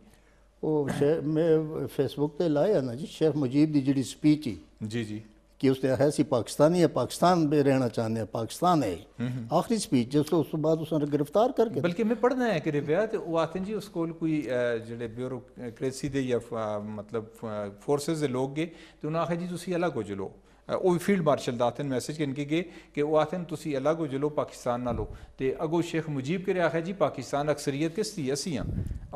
ਉਹ मैं फेसबुक पर लाया ना जी ਸ਼ੇਖ मुजीब की जी स्पीच ही जी जी कि उसने ऐसी पाकिस्तानी है पाकिस्तान में रहना चाहते हैं पाकिस्तान है आखिरी स्पीच जिस उस बाद उसने गिरफ्तार करके बल्कि मैं पढ़ना है कि वो आते जी उस कोई जो ब्यूरोक्रेसी दे या मतलब फोर्स के लोग गए तो उन्हें आखिर जी तुम अलग हो चलो ਉਹ ਫੀਲਡ ਮਾਰਸ਼ਲ ਦਾ आते मैसेज ਕਿਨਕੀ ਗਏ गए कि वो आते हैं ਹੋ ਜਲੋ ਪਾਕਿਸਤਾਨ पाकिस्तान ਤੇ ਅਗੋ ਸ਼ੇਖ ਮੁਜੀਬ ਕਰਿਆ ਹੈ ਜੀ ਪਾਕਿਸਤਾਨ ਅਕਸਰੀਅਤ ਕਿਸ ਦੀ ਅਸੀਂ ਆ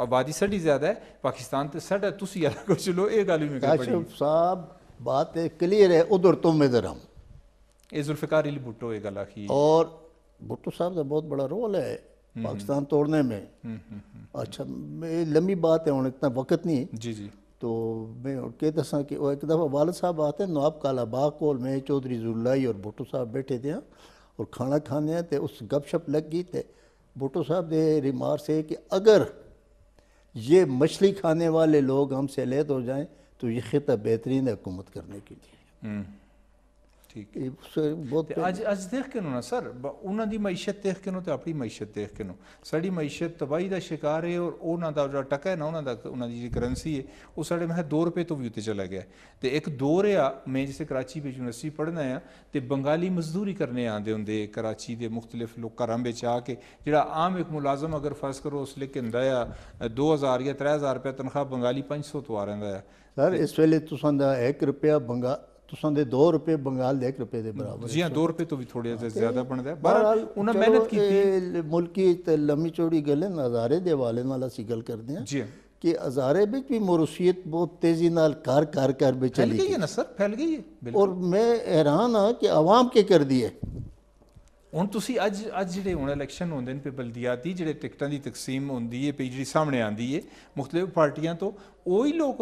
ਆਬਾਦੀ ਸਾਡੀ ਜ਼ਿਆਦਾ ਹੈ ਪਾਕਿਸਤਾਨ ਤੇ ਸਾਡਾ ਤੁਸੀਂ ਅਲੱਗ ਹੋ ਜਲੋ ਇਹ ਗੱਲ ਵੀ ਮੈਂ ਕਹੀ ਪੜੀ साहब बात क्लियर है उधर तुम इधर हम ये जुल्फ़िकार अली भुट्टो एक गला की और भुट्टो साहब का बहुत बड़ा रोल है हम्म, हम्म। पाकिस्तान तोड़ने में हम्म, अच्छा लंबी बात है हूँ इतना वक्त नहीं जी जी तो मैं कह दसा तो कि वो एक दफ़ा वाल साहब आते हैं नवाब बाग को और मैं चौधरी जुल्लाई और भुट्टो साहब बैठे थे और खाना खाने हैं तो उस गपशप लग गई तो भुट्टो साहब दे रिमार से कि अगर ये मछली खाने वाले लोग हमसे अलहद हो जाएँ तो ये ख़िता बेहतरीन है हुकूमत करने के लिए हम्म। बहुत अज तो अज देख के ना सर देख के ना अपनी मईत देख के ना सी मईत तबाही का शिकार है और उन्होंने टका है ना उन्होंने करंसी है वो साढ़े मैं दो रुपये भी तो उत्ते चला गया तो एक दो मैं जिसे कराची बच्चे यूनिवर्सिटी पढ़ना है तो बंगाली मजदूरी करने आते होंगे कराची के मुख्तलिफ लोग घर आ के जोड़ा आम एक मुलाजम अगर फर्ज करो उस लिखे आ दो हज़ार या त्रै हज़ार रुपया तनखा बंगाली पांच सौ तो आ रहा है सर इस वे तुसा एक रुपया बंगा ਤੁਸਾਂ ਦੇ 2 ਰੁਪਏ ਬੰਗਾਲ ਦੇ 1 ਰੁਪਏ ਦੇ ਬਰਾਬਰ ਜੀ ਹਾਂ 2 ਰੁਪਏ ਤੋਂ ਵੀ ਥੋੜੇ ਜਿਹਾ ਜ਼ਿਆਦਾ ਬਣਦਾ ਹੈ ਬਹਰਹਾਲ ਉਹਨਾਂ ਮਿਹਨਤ ਕੀਤੀ ਮੁਲਕੀ ਤੇ ਲੰਮੀ ਚੌੜੀ ਗੱਲ ਹੈ ਨਜ਼ਾਰੇ ਦੇ ਹਵਾਲੇ ਨਾਲ ਅਸੀਂ ਗੱਲ ਕਰਦੇ ਹਾਂ ਜੀ कि हज़ारे बिच भी मरूसीत बहुत तेज़ी नाल कार कार कार भी चली गई है ना सर फैल गई है और मैं हैरान हाँ कि आवाम के कर दिए हूँ तुम अज अज जो हम इलैक्शन होते हैं बल्दियाती जो टिकटों की तकसीम होंगी है पी जी सामने आती है मुख्तलिफ पार्टियां तो उ लोग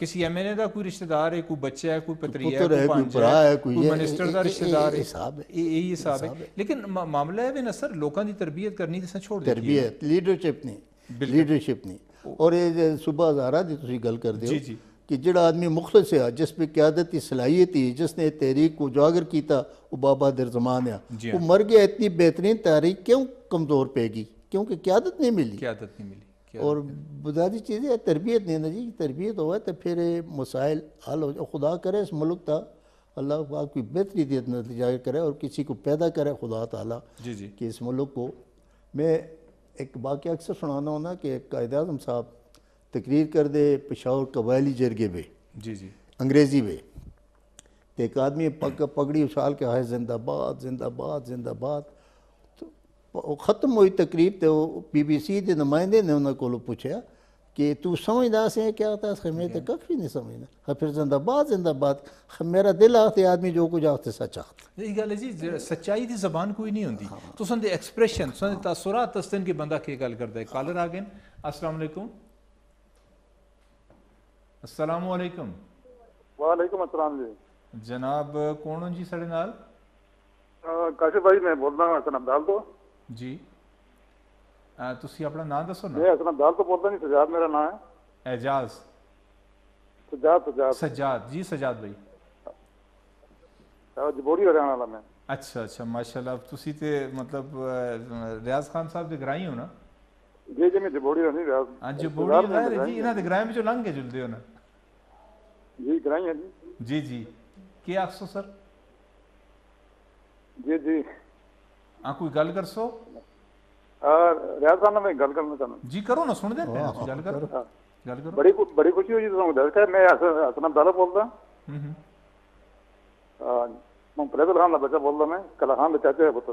किसी एम एल ए का कोई रिश्तेदार है कोई बच्चा है कोई पत्री है मिनिस्टर का रिश्तेदार है यही हिसाब है लेकिन मामला है सर लोगों की तरबियत करनी तो छोड़ लीडरशिप नहीं लीडरशिप नहीं और सुबह हजारा की गल करते जी जी कि जो आदमी मुखलस आ जिस पर क्यादत ਸਲਾਹੀਅਤ ਹੈ ਜਿਸ ਨੇ उजागर किया वो ਕੀਤਾ दरजमान ਬਾਬਾ ਦਰ ਜ਼ਮਾਨ ਹੈ ਉਹ ਮਰ ਗਿਆ ਇਤਨੀ ਬਿਹਤਰੀਨ ਤਾਰੀਖ क्योंकि क्यादत नहीं मिली क्यादत नहीं मिली और बुनियादी चीज़ें तरबियत नहीं ना जी तरबियत हो तो फिर मसाइल हल हो जाए खुदा करे इस मुल्क का अल्लाह पाक की बेहतरी नतीजा करे और किसी को पैदा करे खुदा ताला जी जी कि इस मुल्क को मैं एक बाकी अक्सर सुनाना होना कि कायद अजम साहब तकरीर कर दे पिशावर कबायली जरगे में जी जी अंग्रेज़ी में तो एक आदमी पग पगड़ी उछाल के हाय जिंदाबाद जिंदाबाद जिंदाबाद तो ख़त्म हुई तकरीब तो पी बी सी के नुमाइंदे ने उन्होंने को पूछा कि तू समझदा से क्या था मैं तो कख भी नहीं समझना हाँ फिर जिंदाबाद जिंदाबाद मेरा दिल आते आदमी जो कुछ आते सच आते यही गल है जी सच्चाई की जबान कोई नहीं होंगी हाँ। तो एक्सप्रेशन हाँ। तासुरात तस्तन के बंदा की गल करता है कॉलर आ गए असलम अस्सलाम वालेकुम वालेकुम अस्सलाम जी जनाब कौन हो जी साढ़े नाल काशिफ भाई मैं बोल रहा हूं हसन अब्दाल तो जी आ, तुसी अपना नाम दसो ना मैं हसन अब्दाल तो बोलता नहीं सजाद मेरा नाम है एजाज सजाद सजाद सजाद जी सजाद भाई जबोरी हरियाणा वाला मैं अच्छा अच्छा माशाल्लाह तुसी ते मतलब रियाज खान साहब ਦੇ ਗਰਾਈ ਹੋ ਨਾ ਜੀ ਜੀ ਮੈਂ ਜਬੋੜੀ ਦਾ ਨਹੀਂ ਰਿਆਜ ਹਾਂ ਜਬੋੜੀ ਦਾ ਜੀ ਇਹਨਾਂ ਦੇ ਗਰਾਈ ਵਿੱਚੋਂ ਲੰਘ ਕੇ ਜੁਲਦੇ ਹੋ ਨਾ जी कराई है जी जी जी की आखसो सर जी जी आ हाँ, कोई गल कर सो राजस्थान में गल करना चाहना जी करो ना सुन दे हाँ, गल हाँ, कर गल करो बड़ी बड़ी खुशी हुई तुम दस का मैं असलम दादा बोलता हूं प्रेस खान का बच्चा बोलता मैं कलाखान का चाचा है पुत्र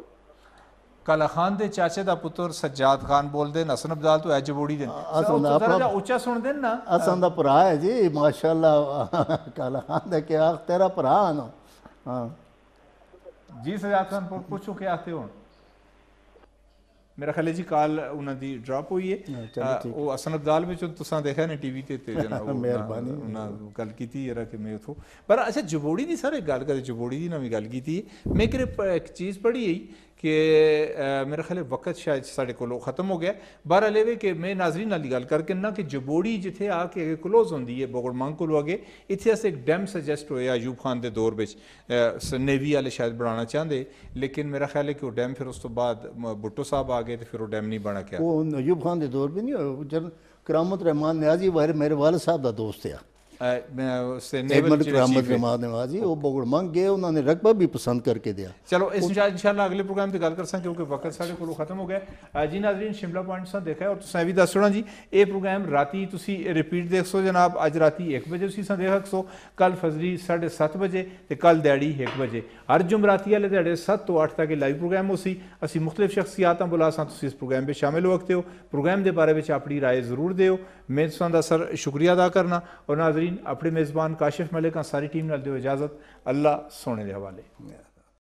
कला खान के चाचे का पुत्र सज्जाद खान बोलते नसन अब्दाल तो अज बोड़ी दे उच्चा तो सुन दे ना असन का भरा है जी माशाला कला खान क्या तेरा भरा हाँ जी सज्जाद खान पुछो क्या आखते हो मेरा ख्याल जी कल उन्होंने ड्रॉप हुई है हाँ, वो असन अब्दाल देखा ने टीवी ते ते गल की मैं उतो पर अच्छा जबोड़ी की सर एक गल कर जबोड़ी की नवी गल की मैं एक चीज़ पढ़ी गई कि मेरा ख्याल वक़्त शायद साढ़े को ख़त्म हो गया अले एवे कि मैं नाजरी नाली गल करके ना कि जबोड़ी जिथे आ के क्लोज होंगी है बोगड़मंग को अगे इतने अस एक डैम सुजैसट होया खान के दौर में नेवी आए शायद बनाना चाहते लेकिन मेरा ख्याल है कि वह डैम फिर उस तो बाद भुट्टो साहब आ गए तो फिर वो डैम नहीं बना क्या अयूब खान के दौर भी नहीं करामत रहमान न्याजी वाले मेरे वाले साहब का दोस्त है ਮੈਂ ਉਸ ਨੇਵਲ ਚੀਫ ਅਹਿਮਦ ਜਮਾਦ ਨਵਾਜ਼ੀ ਉਹ ਬੋਗੜ ਮੰਗ ਗਏ ਉਹਨਾਂ ਨੇ ਰਕਬਾ ਵੀ ਪਸੰਦ ਕਰਕੇ ਦਿਆ ਚਲੋ ਇਸ ਸ਼ਾਇਦ ਇਨਸ਼ਾਅੱਲਾ ਅਗਲੇ ਪ੍ਰੋਗਰਾਮ ਤੇ ਗੱਲ ਕਰਸਾਂ ਕਿਉਂਕਿ ਵਕਤ ਸਾਡੇ ਕੋਲੋਂ ਖਤਮ ਹੋ ਗਿਆ ਜੀ ਨਾਜ਼ਰੀਨ ਸ਼ਿਮਲਾ ਪੁਆਇੰਟ ਸਾਂ ਦੇਖਿਆ ਔਰ ਤੁਸੀਂ ਵੀ ਦੱਸਣਾ ਜੀ ਇਹ ਪ੍ਰੋਗਰਾਮ ਰਾਤੀ ਤੁਸੀਂ ਰਿਪੀਟ ਦੇਖ ਸੋ ਜਨਾਬ ਅੱਜ ਰਾਤੀ 1 ਵਜੇ ਤੁਸੀਂ ਸਾਂ ਦੇਖ ਸੋ ਕੱਲ ਫਜ਼ਰੀ 7:30 ਵਜੇ ਤੇ ਕੱਲ ਦਿਹਾੜੀ 1 ਵਜੇ ਹਰ ਜੁਮਰਾਤੀ ਵਾਲੇ ਦਿਹਾੜੇ 7 ਤੋਂ 8 ਤੱਕ ਇਹ ਲਾਈਵ ਪ੍ਰੋਗਰਾਮ ਹੋਸੀ ਅਸੀਂ ਮੁxtਲਿਫ ਸ਼ਖਸੀਅਤਾਂ ਬੁਲਾ ਸਾਂ ਤੁਸੀਂ ਇਸ ਪ੍ਰੋਗਰਾਮ ਵਿੱਚ ਸ਼ਾਮਿਲ ਹੋ ਸਕਦੇ ਹੋ ਪ੍ਰੋਗਰਾਮ ਦੇ ਬਾਰੇ ਵਿੱਚ ਆਪਣੀ رائے ਜ਼ਰੂਰ ਦਿਓ मैं तुम सर शुक्रिया अदा करना और नाजरीन अपने मेज़बान काशिफ मलिक हाँ सारी टीम नाल दो इजाज़त अल्लाह सोने के हवाले